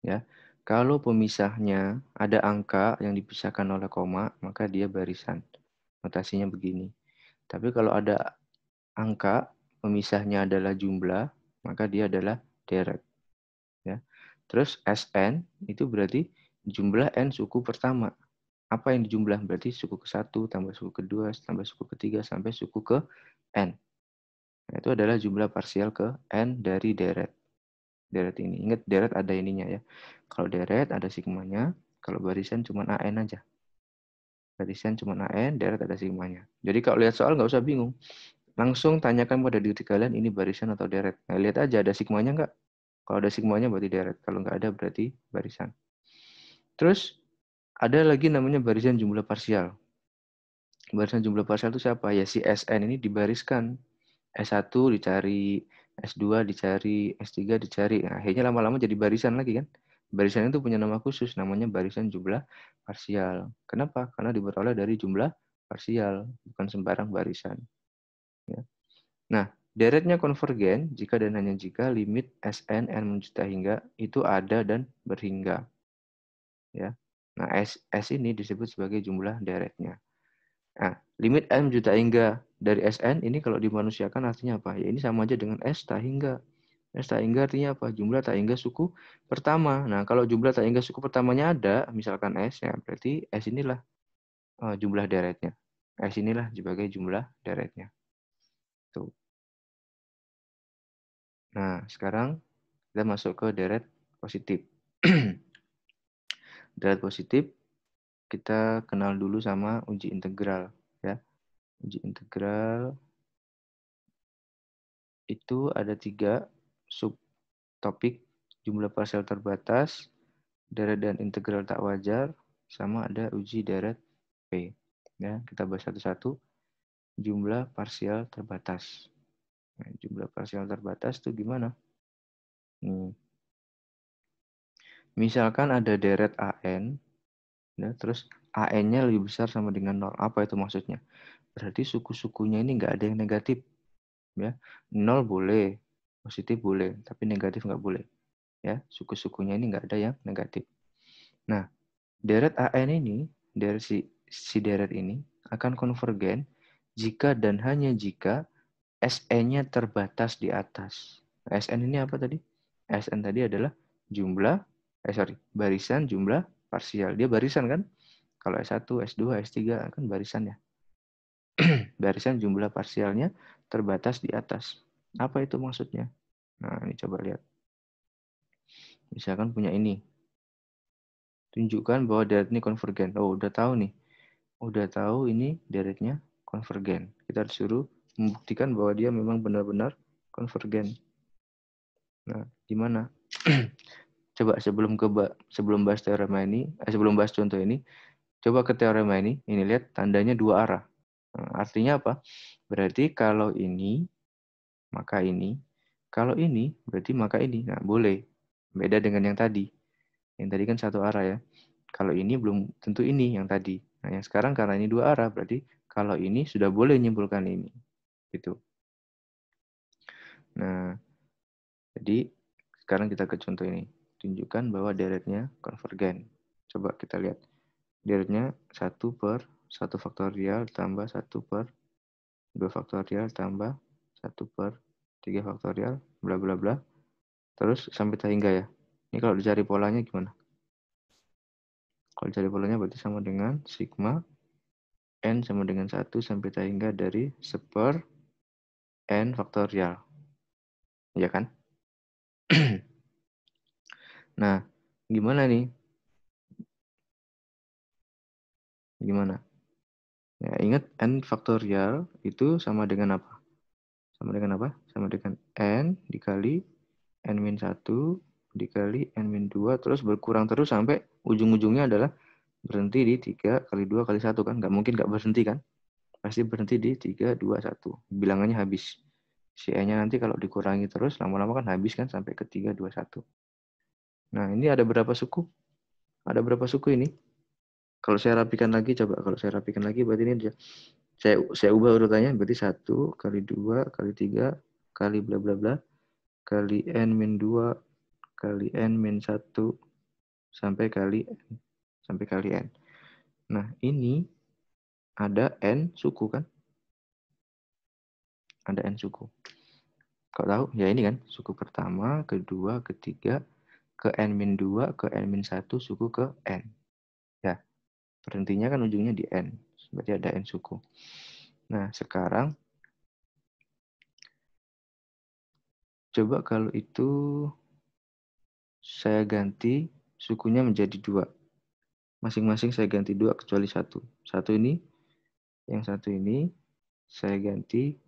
Ya. Kalau pemisahnya ada angka yang dipisahkan oleh koma, maka dia barisan. Notasinya begini. Tapi kalau ada angka pemisahnya adalah jumlah, maka dia adalah deret. Ya. Terus Sn itu berarti jumlah n suku pertama. Apa yang dijumlah? Berarti suku ke-1 tambah suku ke-2 tambah suku ke-3 sampai suku ke n. Nah, itu adalah jumlah parsial ke n dari deret. Deret ini. Ingat deret ada ininya ya. Kalau deret ada sigmanya, kalau barisan cuma AN aja. Barisan cuma AN, deret ada sigmanya. Jadi kalau lihat soal nggak usah bingung. Langsung tanyakan pada diri kalian ini barisan atau deret. Nah, lihat aja ada sigmanya nggak? Kalau ada sigmanya berarti deret. Kalau nggak ada berarti barisan. Terus ada lagi namanya barisan jumlah parsial. Barisan jumlah parsial itu siapa? Ya si SN ini dibariskan. S1 dicari, S2 dicari, S3 dicari. Nah, akhirnya lama-lama jadi barisan lagi kan. Barisan itu punya nama khusus, namanya barisan jumlah parsial. Kenapa? Karena diperoleh dari jumlah parsial, bukan sembarang barisan. Ya. Nah, deretnya konvergen jika dan hanya jika limit Sn n menjuta hingga itu ada dan berhingga. Ya. Nah, S, S ini disebut sebagai jumlah deretnya. Nah, limit n juta hingga dari Sn ini kalau dimanusiakan artinya apa? Ya ini sama aja dengan S tak hingga. S tak hingga artinya apa? Jumlah tak hingga suku pertama. Nah, kalau jumlah tak hingga suku pertamanya ada, misalkan S, ya berarti S inilah eh, jumlah deretnya. S inilah sebagai jumlah deretnya. Gitu. Nah, sekarang kita masuk ke deret positif. deret positif kita kenal dulu sama uji integral ya. Uji integral itu ada tiga subtopik jumlah parsial terbatas, deret dan integral tak wajar, sama ada uji deret P. Ya, kita bahas satu-satu jumlah parsial terbatas. Nah, jumlah parsial terbatas itu gimana? Hmm. Misalkan ada deret AN, ya, terus AN-nya lebih besar sama dengan 0. Apa itu maksudnya? Berarti suku-sukunya ini nggak ada yang negatif. ya 0 boleh, positif boleh, tapi negatif nggak boleh. ya Suku-sukunya ini nggak ada yang negatif. Nah, deret AN ini, deret si, si deret ini akan konvergen jika dan hanya jika SN-nya terbatas di atas. SN ini apa tadi? SN tadi adalah jumlah, eh sorry, barisan jumlah parsial. Dia barisan kan? Kalau S1, S2, S3 kan barisan ya. barisan jumlah parsialnya terbatas di atas. Apa itu maksudnya? Nah, ini coba lihat. Misalkan punya ini. Tunjukkan bahwa deret ini konvergen. Oh, udah tahu nih. Udah tahu ini deretnya konvergen. Kita disuruh membuktikan bahwa dia memang benar-benar konvergen. Nah, gimana? coba sebelum ke sebelum bahas teorema ini, eh, sebelum bahas contoh ini, coba ke teorema ini. Ini lihat tandanya dua arah. Nah, artinya apa? Berarti kalau ini maka ini, kalau ini berarti maka ini. Nah, boleh. Beda dengan yang tadi. Yang tadi kan satu arah ya. Kalau ini belum tentu ini yang tadi. Nah, yang sekarang karena ini dua arah berarti kalau ini sudah boleh menyimpulkan ini. Gitu. Nah, jadi sekarang kita ke contoh ini. Tunjukkan bahwa deretnya konvergen. Coba kita lihat. Deretnya satu per satu faktorial tambah satu per dua faktorial tambah satu per tiga faktorial, bla bla bla. Terus sampai hingga ya. Ini kalau dicari polanya gimana? Kalau dicari polanya berarti sama dengan sigma n sama dengan 1 sampai tak hingga dari seper n faktorial. Ya kan? nah, gimana nih? Gimana? Ya, ingat n faktorial itu sama dengan apa? Sama dengan apa? Sama dengan n dikali n-1 dikali n-2 terus berkurang terus sampai ujung-ujungnya adalah berhenti di 3 kali 2 kali 1 kan? Nggak mungkin nggak berhenti kan? Pasti berhenti di 3, 2, 1. Bilangannya habis. Si E-nya nanti kalau dikurangi terus, lama-lama kan habis kan sampai ke 3, 2, 1. Nah, ini ada berapa suku? Ada berapa suku ini? Kalau saya rapikan lagi, coba. Kalau saya rapikan lagi, berarti ini dia. Saya, saya ubah urutannya, berarti 1 kali 2 kali 3 kali bla bla bla kali N min 2 kali N min 1 sampai kali N sampai kali n. Nah, ini ada n suku kan? Ada n suku. Kau tahu? Ya ini kan, suku pertama, kedua, ketiga, ke n-2, ke n-1, suku ke n. Ya. Berhentinya kan ujungnya di n. Berarti ada n suku. Nah, sekarang coba kalau itu saya ganti sukunya menjadi dua masing-masing saya ganti dua kecuali satu. Satu ini, yang satu ini saya ganti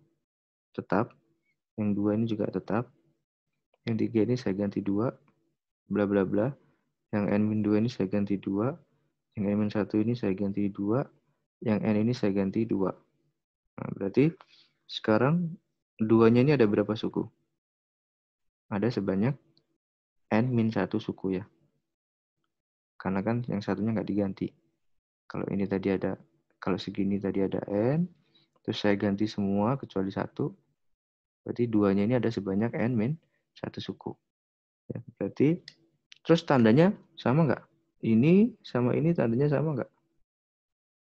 tetap, yang dua ini juga tetap, yang tiga ini saya ganti dua, bla bla bla. Yang n min dua ini saya ganti dua, yang n min satu ini saya ganti dua, yang n ini saya ganti dua. Nah, berarti sekarang duanya ini ada berapa suku? Ada sebanyak n min satu suku ya. Karena kan yang satunya nggak diganti. Kalau ini tadi ada, kalau segini tadi ada N, terus saya ganti semua kecuali satu, berarti duanya ini ada sebanyak N min satu suku. Ya, berarti, terus tandanya sama nggak? Ini sama ini tandanya sama nggak?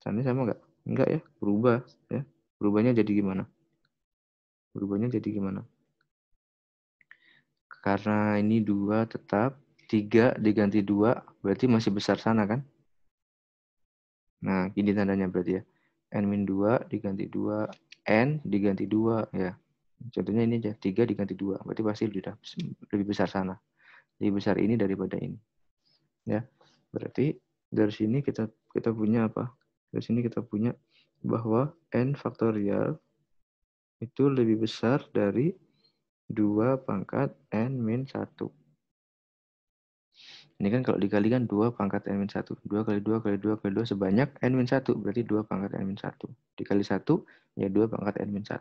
Tandanya sama nggak? Enggak ya, berubah. ya Berubahnya jadi gimana? Berubahnya jadi gimana? Karena ini dua tetap, 3 diganti 2, berarti masih besar sana kan? Nah, ini tandanya berarti ya. N-2 diganti 2, N diganti 2 ya. Contohnya ini aja, 3 diganti 2, berarti pasti lebih besar sana. Lebih besar ini daripada ini. Ya. Berarti dari sini kita kita punya apa? Dari sini kita punya bahwa n faktorial itu lebih besar dari 2 pangkat n min 1. Ini kan kalau dikalikan 2 pangkat n-1. 2 kali 2 kali 2 kali 2 sebanyak n-1. Berarti 2 pangkat n-1. Dikali 1, ya 2 pangkat n-1.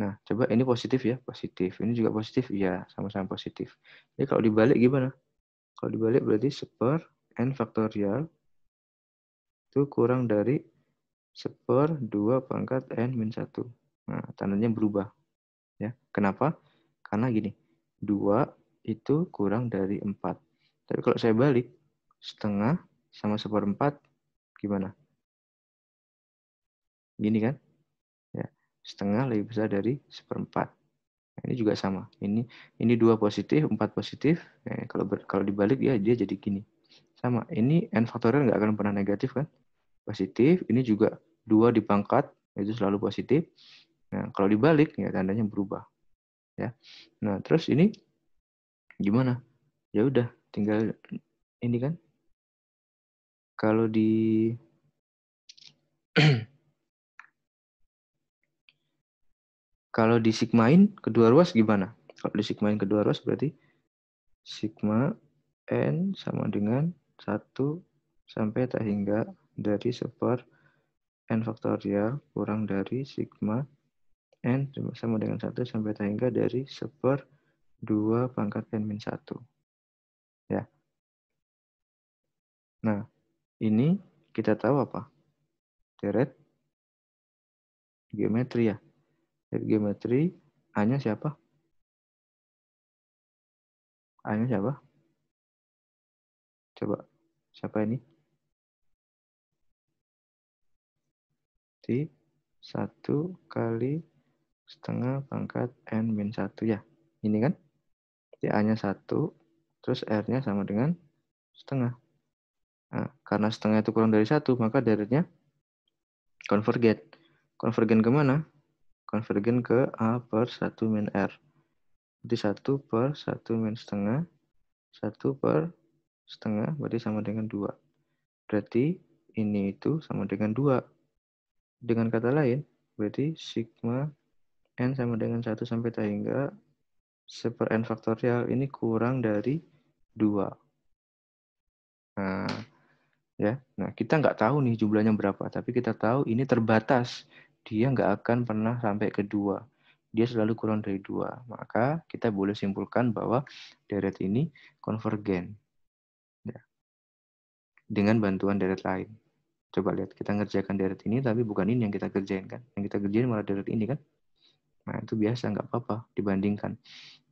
Nah, coba ini positif ya. Positif. Ini juga positif. ya sama-sama positif. Jadi kalau dibalik gimana? Kalau dibalik berarti seper n faktorial itu kurang dari seper 2 pangkat n-1. Nah, tandanya berubah. ya Kenapa? Karena gini. 2 itu kurang dari 4 tapi kalau saya balik, setengah sama seperempat, gimana? Gini kan? Ya, setengah lebih besar dari seperempat. Nah, ini juga sama. Ini ini dua positif, empat positif. Nah, kalau ber, kalau dibalik ya dia jadi gini. Sama. Ini n faktorial nggak akan pernah negatif kan? Positif. Ini juga dua dipangkat itu selalu positif. Nah, kalau dibalik ya tandanya berubah. Ya. Nah, terus ini gimana? Ya udah, tinggal ini kan kalau di kalau di sigmain kedua ruas gimana? Kalau di sigmain kedua ruas berarti sigma n sama dengan satu sampai tak hingga dari seper n faktorial ya, kurang dari sigma n sama dengan satu sampai tak hingga dari seper dua pangkat n minus satu ya. Nah, ini kita tahu apa? Deret geometri ya. Deret geometri A-nya siapa? A-nya siapa? Coba siapa ini? T 1 kali setengah pangkat N min satu ya. Ini kan? Di A-nya Terus R-nya sama dengan setengah. Nah, karena setengah itu kurang dari satu, maka deret-nya konvergen. Konvergen kemana? Konvergen ke A per 1 min R. Berarti 1 per 1 min setengah. 1 per setengah berarti sama dengan 2. Berarti ini itu sama dengan 2. Dengan kata lain, berarti sigma n sama dengan 1 sampai tak hingga 1 per n faktorial ini kurang dari 2 dua. Nah, ya, nah kita nggak tahu nih jumlahnya berapa, tapi kita tahu ini terbatas. Dia nggak akan pernah sampai ke dua. Dia selalu kurang dari dua. Maka kita boleh simpulkan bahwa deret ini konvergen. Ya. Dengan bantuan deret lain. Coba lihat, kita ngerjakan deret ini, tapi bukan ini yang kita kerjain kan. Yang kita kerjain malah deret ini kan. Nah itu biasa, nggak apa-apa dibandingkan.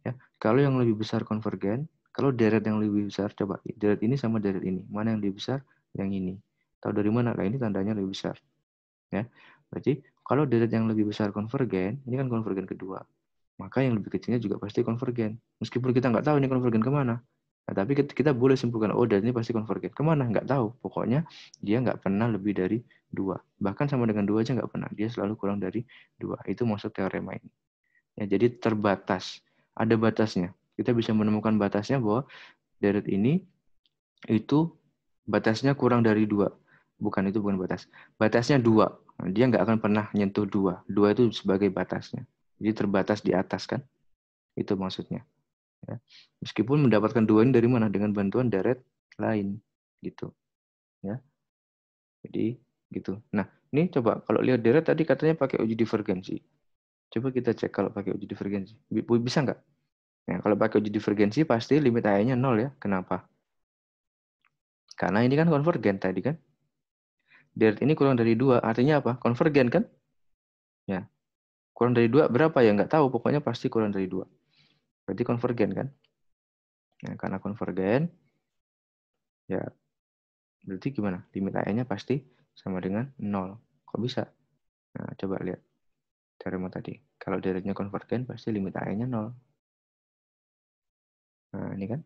Ya, kalau yang lebih besar konvergen, kalau deret yang lebih besar, coba deret ini sama deret ini, mana yang lebih besar? Yang ini. Tahu dari mana? Nah, ini tandanya lebih besar. Ya, berarti kalau deret yang lebih besar konvergen, ini kan konvergen kedua. Maka yang lebih kecilnya juga pasti konvergen. Meskipun kita nggak tahu ini konvergen kemana, Nah, tapi kita boleh simpulkan, oh deret ini pasti konvergen. Kemana? Nggak tahu. Pokoknya dia nggak pernah lebih dari dua. Bahkan sama dengan dua aja nggak pernah. Dia selalu kurang dari dua. Itu maksud teorema ini. Ya, jadi terbatas. Ada batasnya kita bisa menemukan batasnya bahwa deret ini itu batasnya kurang dari dua. Bukan itu bukan batas. Batasnya dua. Dia nggak akan pernah nyentuh dua. Dua itu sebagai batasnya. Jadi terbatas di atas kan. Itu maksudnya. Ya. Meskipun mendapatkan dua ini dari mana? Dengan bantuan deret lain. Gitu. Ya. Jadi gitu. Nah, ini coba kalau lihat deret tadi katanya pakai uji divergensi. Coba kita cek kalau pakai uji divergensi. Bisa nggak? Nah, kalau pakai uji divergensi pasti limit AI-nya nol ya. Kenapa? Karena ini kan konvergen tadi kan. Deret ini kurang dari dua, artinya apa? Konvergen kan? Ya. Kurang dari dua berapa ya? Nggak tahu, pokoknya pasti kurang dari dua. Berarti konvergen kan? Nah, karena konvergen, ya berarti gimana? Limit AI-nya pasti sama dengan nol. Kok bisa? Nah, coba lihat teorema tadi. Kalau deretnya konvergen, pasti limit AI-nya nol. Nah, ini kan.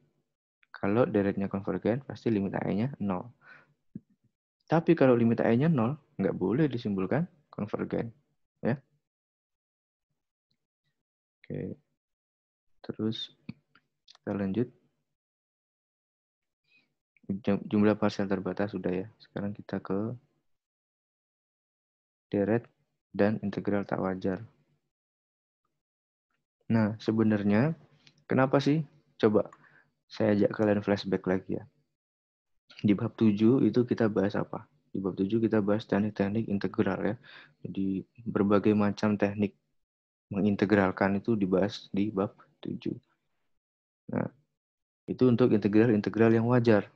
Kalau deretnya konvergen, pasti limit a nya 0. Tapi kalau limit a nya 0, nggak boleh disimpulkan konvergen. Ya. Oke. Terus kita lanjut. Jumlah parsial terbatas sudah ya. Sekarang kita ke deret dan integral tak wajar. Nah, sebenarnya kenapa sih Coba saya ajak kalian flashback lagi ya. Di bab 7 itu kita bahas apa? Di bab 7 kita bahas teknik-teknik integral ya. Jadi berbagai macam teknik mengintegralkan itu dibahas di bab 7. Nah, itu untuk integral-integral yang wajar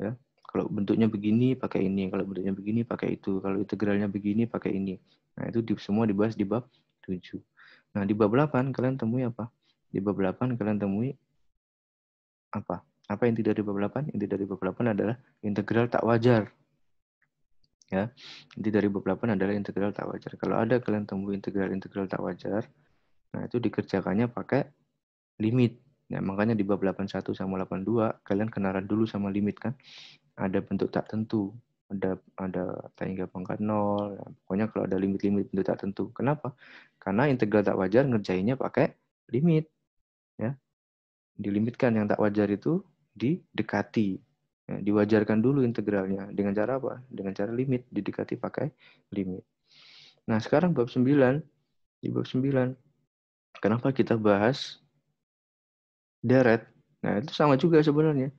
ya. Kalau bentuknya begini pakai ini, kalau bentuknya begini pakai itu, kalau integralnya begini pakai ini. Nah, itu di, semua dibahas di bab 7. Nah, di bab 8 kalian temui apa? Di bab 8 kalian temui apa? Apa inti dari bab 8? Inti dari bab 8 adalah integral tak wajar. Ya. Inti dari bab 8 adalah integral tak wajar. Kalau ada kalian temui integral-integral tak wajar, nah itu dikerjakannya pakai limit. Ya, makanya di bab 81 sama 82 kalian kenalan dulu sama limit kan. Ada bentuk tak tentu, ada ada tak hingga pangkat nol. Ya, pokoknya kalau ada limit-limit bentuk tak tentu. Kenapa? Karena integral tak wajar ngerjainnya pakai limit. Ya. Dilimitkan yang tak wajar itu didekati. Ya, diwajarkan dulu integralnya. Dengan cara apa? Dengan cara limit. Didekati pakai limit. Nah, sekarang bab 9. Di bab 9. Kenapa kita bahas deret? Nah, itu sama juga sebenarnya.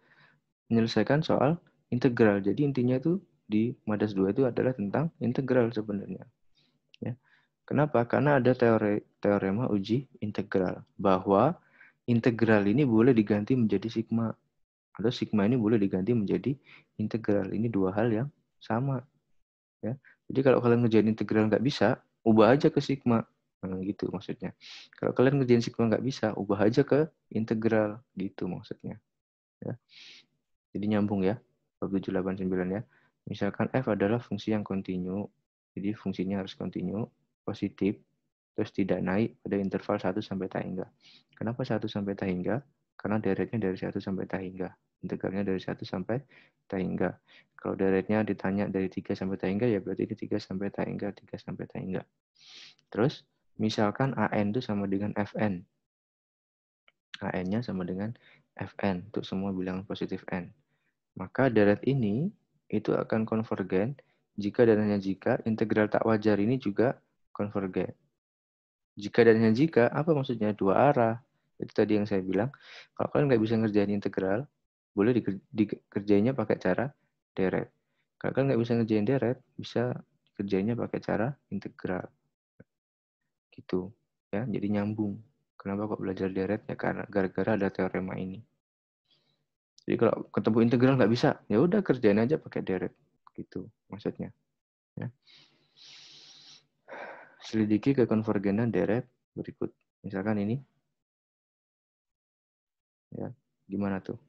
Menyelesaikan soal integral. Jadi intinya itu di Madas 2 itu adalah tentang integral sebenarnya. Ya. Kenapa? Karena ada teori, teorema uji integral bahwa integral ini boleh diganti menjadi sigma atau sigma ini boleh diganti menjadi integral. Ini dua hal yang sama. Ya. Jadi kalau kalian ngerjain integral nggak bisa, ubah aja ke sigma. Nah, gitu maksudnya. Kalau kalian ngerjain sigma nggak bisa, ubah aja ke integral. Gitu maksudnya. Ya. Jadi nyambung ya. Bab 789 ya. Misalkan f adalah fungsi yang kontinu. Jadi fungsinya harus kontinu, positif terus tidak naik pada interval 1 sampai tak hingga. Kenapa 1 sampai tak hingga? Karena deretnya dari 1 sampai tak hingga. Integralnya dari 1 sampai tak hingga. Kalau deretnya ditanya dari 3 sampai tak hingga, ya berarti ini 3 sampai tak hingga, 3 sampai tak hingga. Terus, misalkan AN itu sama dengan FN. AN-nya sama dengan Fn untuk semua bilangan positif n. Maka deret ini itu akan konvergen jika dan hanya jika integral tak wajar ini juga konvergen. Jika dan hanya jika, apa maksudnya? Dua arah. Itu tadi yang saya bilang. Kalau kalian nggak bisa ngerjain integral, boleh dikerjainnya pakai cara deret. Kalau kalian nggak bisa ngerjain deret, bisa kerjanya pakai cara integral. Gitu. ya Jadi nyambung. Kenapa kok belajar deret? Ya karena gara-gara ada teorema ini. Jadi kalau ketemu integral nggak bisa, ya udah kerjain aja pakai deret. Gitu maksudnya. Ya. Selidiki ke kekonvergenan deret berikut. Misalkan ini. Ya, gimana tuh?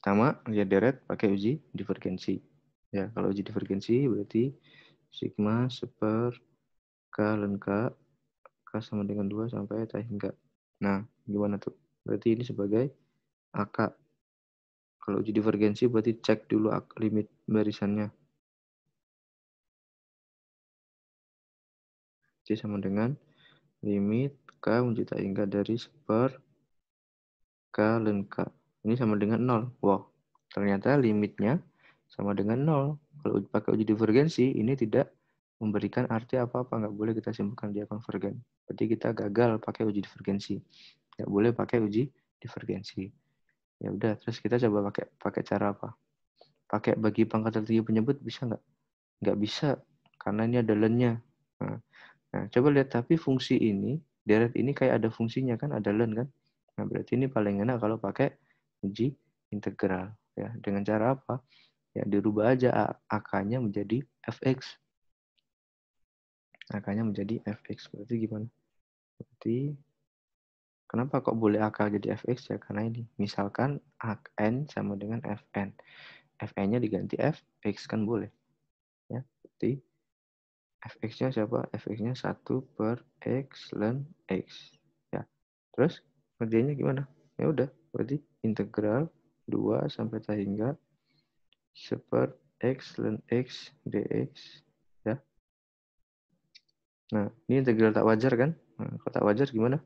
Pertama, lihat deret pakai uji divergensi. Ya, kalau uji divergensi berarti sigma seper k len k k sama dengan 2 sampai t hingga. Nah, gimana tuh? Berarti ini sebagai AK. Kalau uji divergensi berarti cek dulu limit barisannya. C sama dengan limit K wujud tak hingga dari seper K ln K. Ini sama dengan 0. Wow, ternyata limitnya sama dengan 0. Kalau pakai uji divergensi, ini tidak memberikan arti apa-apa. Nggak boleh kita simpulkan dia konvergen. Berarti kita gagal pakai uji divergensi. Nggak boleh pakai uji divergensi. Ya udah, terus kita coba pakai pakai cara apa? Pakai bagi pangkat tertinggi penyebut bisa nggak? Nggak bisa, karena ini ada lennya. Nah, Nah, coba lihat tapi fungsi ini, deret ini kayak ada fungsinya kan, ada learn kan. Nah, berarti ini paling enak kalau pakai uji integral ya. Dengan cara apa? Ya, dirubah aja AK-nya menjadi fx. AK-nya menjadi fx. Berarti gimana? Berarti Kenapa kok boleh AK jadi fx ya? Karena ini misalkan n sama dengan fn, fn-nya diganti fx kan boleh, ya. Berarti fx-nya siapa? fx-nya 1 per x ln x. Ya. Terus kerjanya gimana? Ya udah, berarti integral 2 sampai tak hingga per x ln x dx. Ya. Nah, ini integral tak wajar kan? Nah, kalau tak wajar gimana?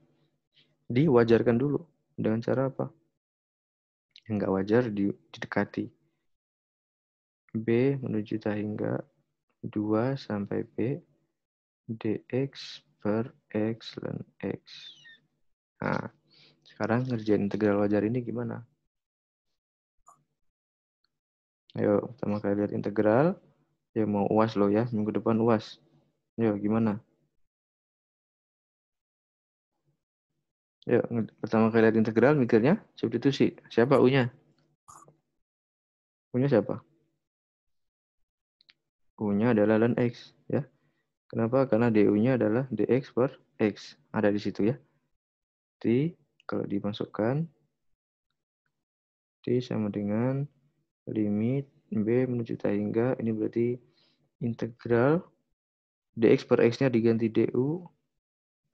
Diwajarkan dulu. Dengan cara apa? Yang nggak wajar didekati. B menuju tak hingga 2 sampai B dx per x dan x. Nah, sekarang ngerjain integral wajar ini gimana? Ayo, pertama kali lihat integral. Ya mau UAS lo ya, minggu depan UAS. Ayo, gimana? Yuk, pertama kali lihat integral mikirnya substitusi. Siapa U-nya? U-nya siapa? U-nya adalah ln X. ya. Kenapa? Karena DU-nya adalah DX per X. Ada di situ ya. T kalau dimasukkan. T sama dengan limit B menuju T hingga. Ini berarti integral DX per X-nya diganti DU.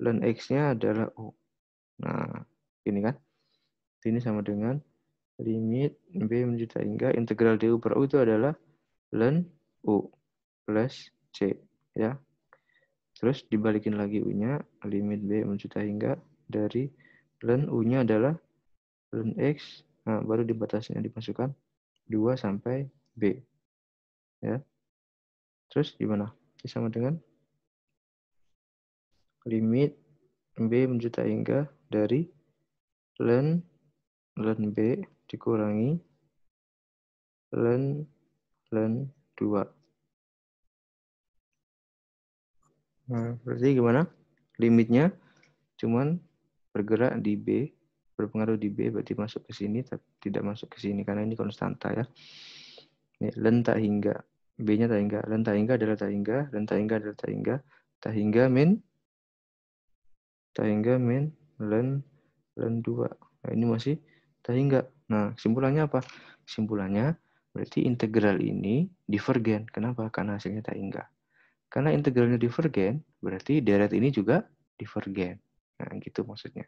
Ln X-nya adalah U. Nah, ini kan. Ini sama dengan limit B menuju T hingga integral DU per U itu adalah ln U plus C ya. Terus dibalikin lagi U-nya, limit B mencuta hingga dari ln U-nya adalah ln X, nah baru dibatasnya dimasukkan 2 sampai B. Ya. Terus gimana? Sama dengan limit B mencuta hingga dari ln ln B dikurangi ln ln 2 Nah, berarti gimana? Limitnya cuman bergerak di B, berpengaruh di B, berarti masuk ke sini, tapi tidak masuk ke sini, karena ini konstanta ya. Ini len hingga. B-nya tak hingga. Len hingga adalah tak hingga, len hingga adalah tak hingga. Tak hingga min, tak hingga min, len, len 2. Nah, ini masih tak hingga. Nah, simpulannya apa? simpulannya berarti integral ini divergen. Kenapa? Karena hasilnya tak hingga. Karena integralnya divergen, berarti deret ini juga divergen. Nah, gitu maksudnya.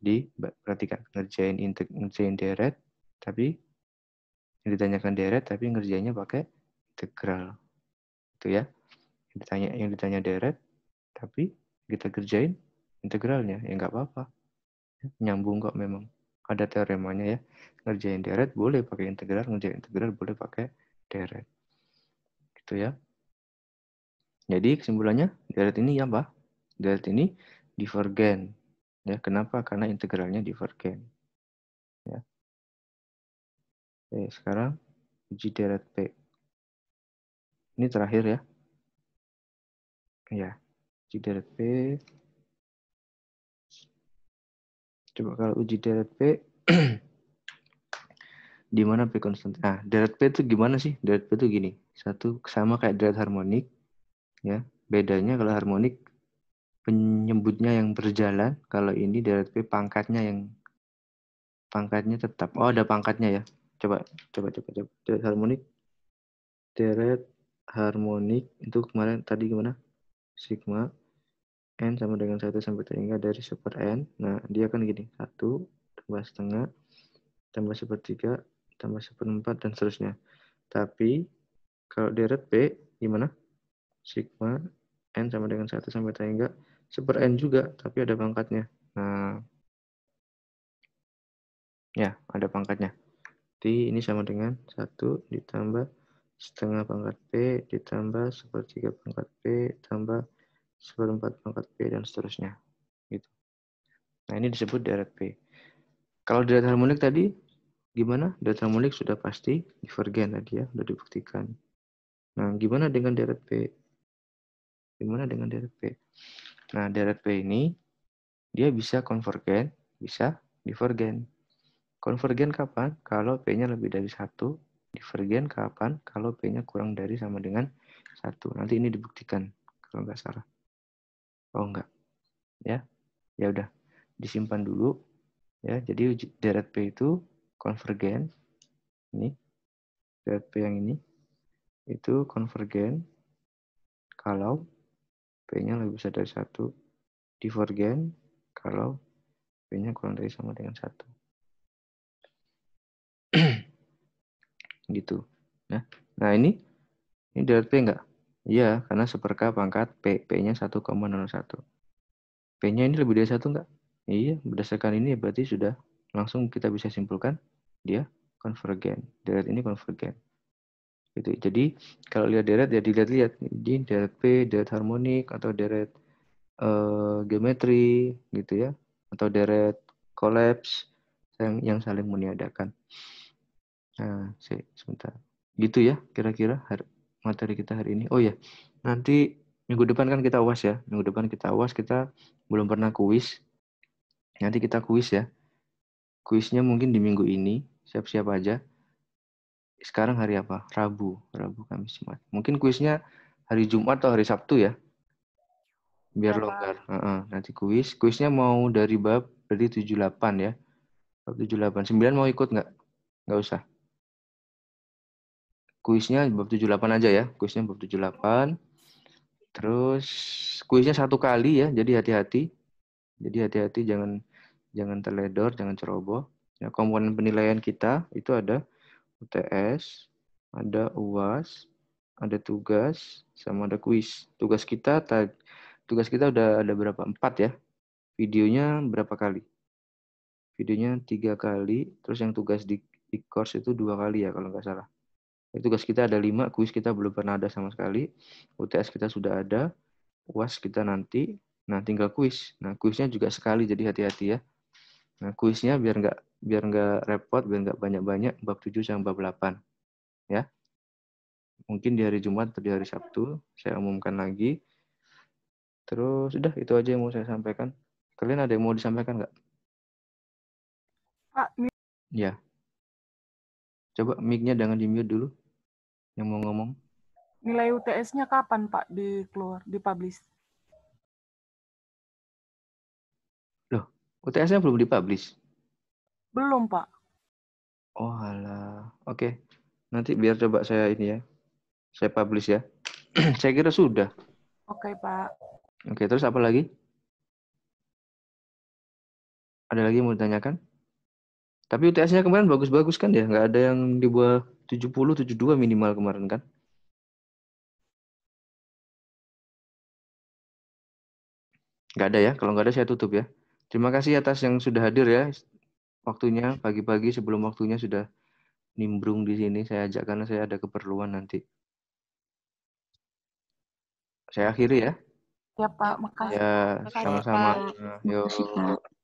Jadi, perhatikan ngerjain integ ngerjain deret tapi yang ditanyakan deret tapi ngerjainnya pakai integral. Gitu ya. Yang ditanya yang ditanya deret tapi kita kerjain integralnya ya nggak apa-apa. Nyambung kok memang. Ada teoremanya ya. Ngerjain deret boleh pakai integral, ngerjain integral boleh pakai deret. Gitu ya. Jadi kesimpulannya deret ini ya mbak Deret ini divergen. Ya, kenapa? Karena integralnya divergen. Ya. Oke, sekarang uji deret P. Ini terakhir ya. Ya, uji deret P. Coba kalau uji deret P, di mana P konstan? ah deret P itu gimana sih? Deret P itu gini. Satu, sama kayak deret harmonik ya bedanya kalau harmonik penyebutnya yang berjalan kalau ini deret p pangkatnya yang pangkatnya tetap oh ada pangkatnya ya coba coba coba coba deret harmonik deret harmonik itu kemarin tadi gimana sigma n sama dengan satu sampai tiga dari super n nah dia kan gini satu tambah setengah tambah sepertiga tambah seperempat dan seterusnya tapi kalau deret p gimana sigma n sama dengan 1 sampai tangga super n juga, tapi ada pangkatnya. Nah, ya, ada pangkatnya. T ini sama dengan 1 ditambah setengah pangkat P ditambah sepertiga pangkat P tambah seperempat pangkat P dan seterusnya. Gitu. Nah, ini disebut deret P. Kalau deret harmonik tadi, gimana? Deret harmonik sudah pasti divergen tadi ya, sudah dibuktikan. Nah, gimana dengan deret P? gimana dengan deret P. Nah, deret P ini dia bisa konvergen, bisa divergen. Konvergen kapan? Kalau P-nya lebih dari satu. Divergen kapan? Kalau P-nya kurang dari sama dengan satu. Nanti ini dibuktikan kalau nggak salah. Oh nggak, ya, ya udah disimpan dulu. Ya, jadi deret P itu konvergen. Ini deret P yang ini itu konvergen kalau P-nya lebih besar dari satu divergen kalau P-nya kurang dari sama dengan satu. gitu. Nah, nah ini ini deret P enggak? Iya, karena seperka pangkat P. P-nya 1,01. P-nya ini lebih dari satu enggak? Iya, berdasarkan ini berarti sudah langsung kita bisa simpulkan dia konvergen. Deret ini konvergen gitu. Jadi kalau lihat deret ya dilihat-lihat jadi deret P, deret harmonik atau deret uh, geometri gitu ya atau deret kolaps yang yang saling meniadakan. Nah, se sebentar. Gitu ya kira-kira materi kita hari ini. Oh ya, nanti minggu depan kan kita awas ya. Minggu depan kita awas kita belum pernah kuis. Nanti kita kuis ya. Kuisnya mungkin di minggu ini, siap-siap aja sekarang hari apa? Rabu, Rabu, Kamis, Jumat. Mungkin kuisnya hari Jumat atau hari Sabtu ya? Biar Apa? longgar. Uh -uh. Nanti kuis. Kuisnya mau dari bab berarti 78 ya. Bab 78. 9 mau ikut nggak? Nggak usah. Kuisnya bab 78 aja ya. Kuisnya bab 78. Terus kuisnya satu kali ya, jadi hati-hati. Jadi hati-hati jangan jangan terledor, jangan ceroboh. Ya, komponen penilaian kita itu ada UTS, ada UAS, ada tugas, sama ada kuis. Tugas kita tugas kita udah ada berapa? Empat ya. Videonya berapa kali? Videonya tiga kali, terus yang tugas di, di course itu dua kali ya kalau nggak salah. Tugas kita ada lima, kuis kita belum pernah ada sama sekali. UTS kita sudah ada, UAS kita nanti. Nah, tinggal kuis. Nah, kuisnya juga sekali, jadi hati-hati ya. Nah, kuisnya biar nggak biar nggak repot, biar nggak banyak-banyak bab 7 sama bab 8. Ya. Mungkin di hari Jumat atau di hari Sabtu saya umumkan lagi. Terus udah itu aja yang mau saya sampaikan. Kalian ada yang mau disampaikan nggak? Pak? ya. Coba mic-nya jangan di-mute dulu. Yang mau ngomong. Nilai UTS-nya kapan, Pak, dikeluar, dipublish? UTS-nya belum dipublish? Belum, Pak. Oh, alah. Oke. Okay. Nanti biar coba saya ini ya. Saya publish ya. saya kira sudah. Oke, okay, Pak. Oke, okay, terus apa lagi? Ada lagi mau ditanyakan? Tapi UTS-nya kemarin bagus-bagus kan ya? Nggak ada yang di bawah 70, 72 minimal kemarin kan? Nggak ada ya? Kalau nggak ada saya tutup ya. Terima kasih atas yang sudah hadir ya waktunya pagi-pagi sebelum waktunya sudah nimbrung di sini saya ajak karena saya ada keperluan nanti. Saya akhiri ya. Ya Pak, makasih. Ya, sama-sama. Yuk.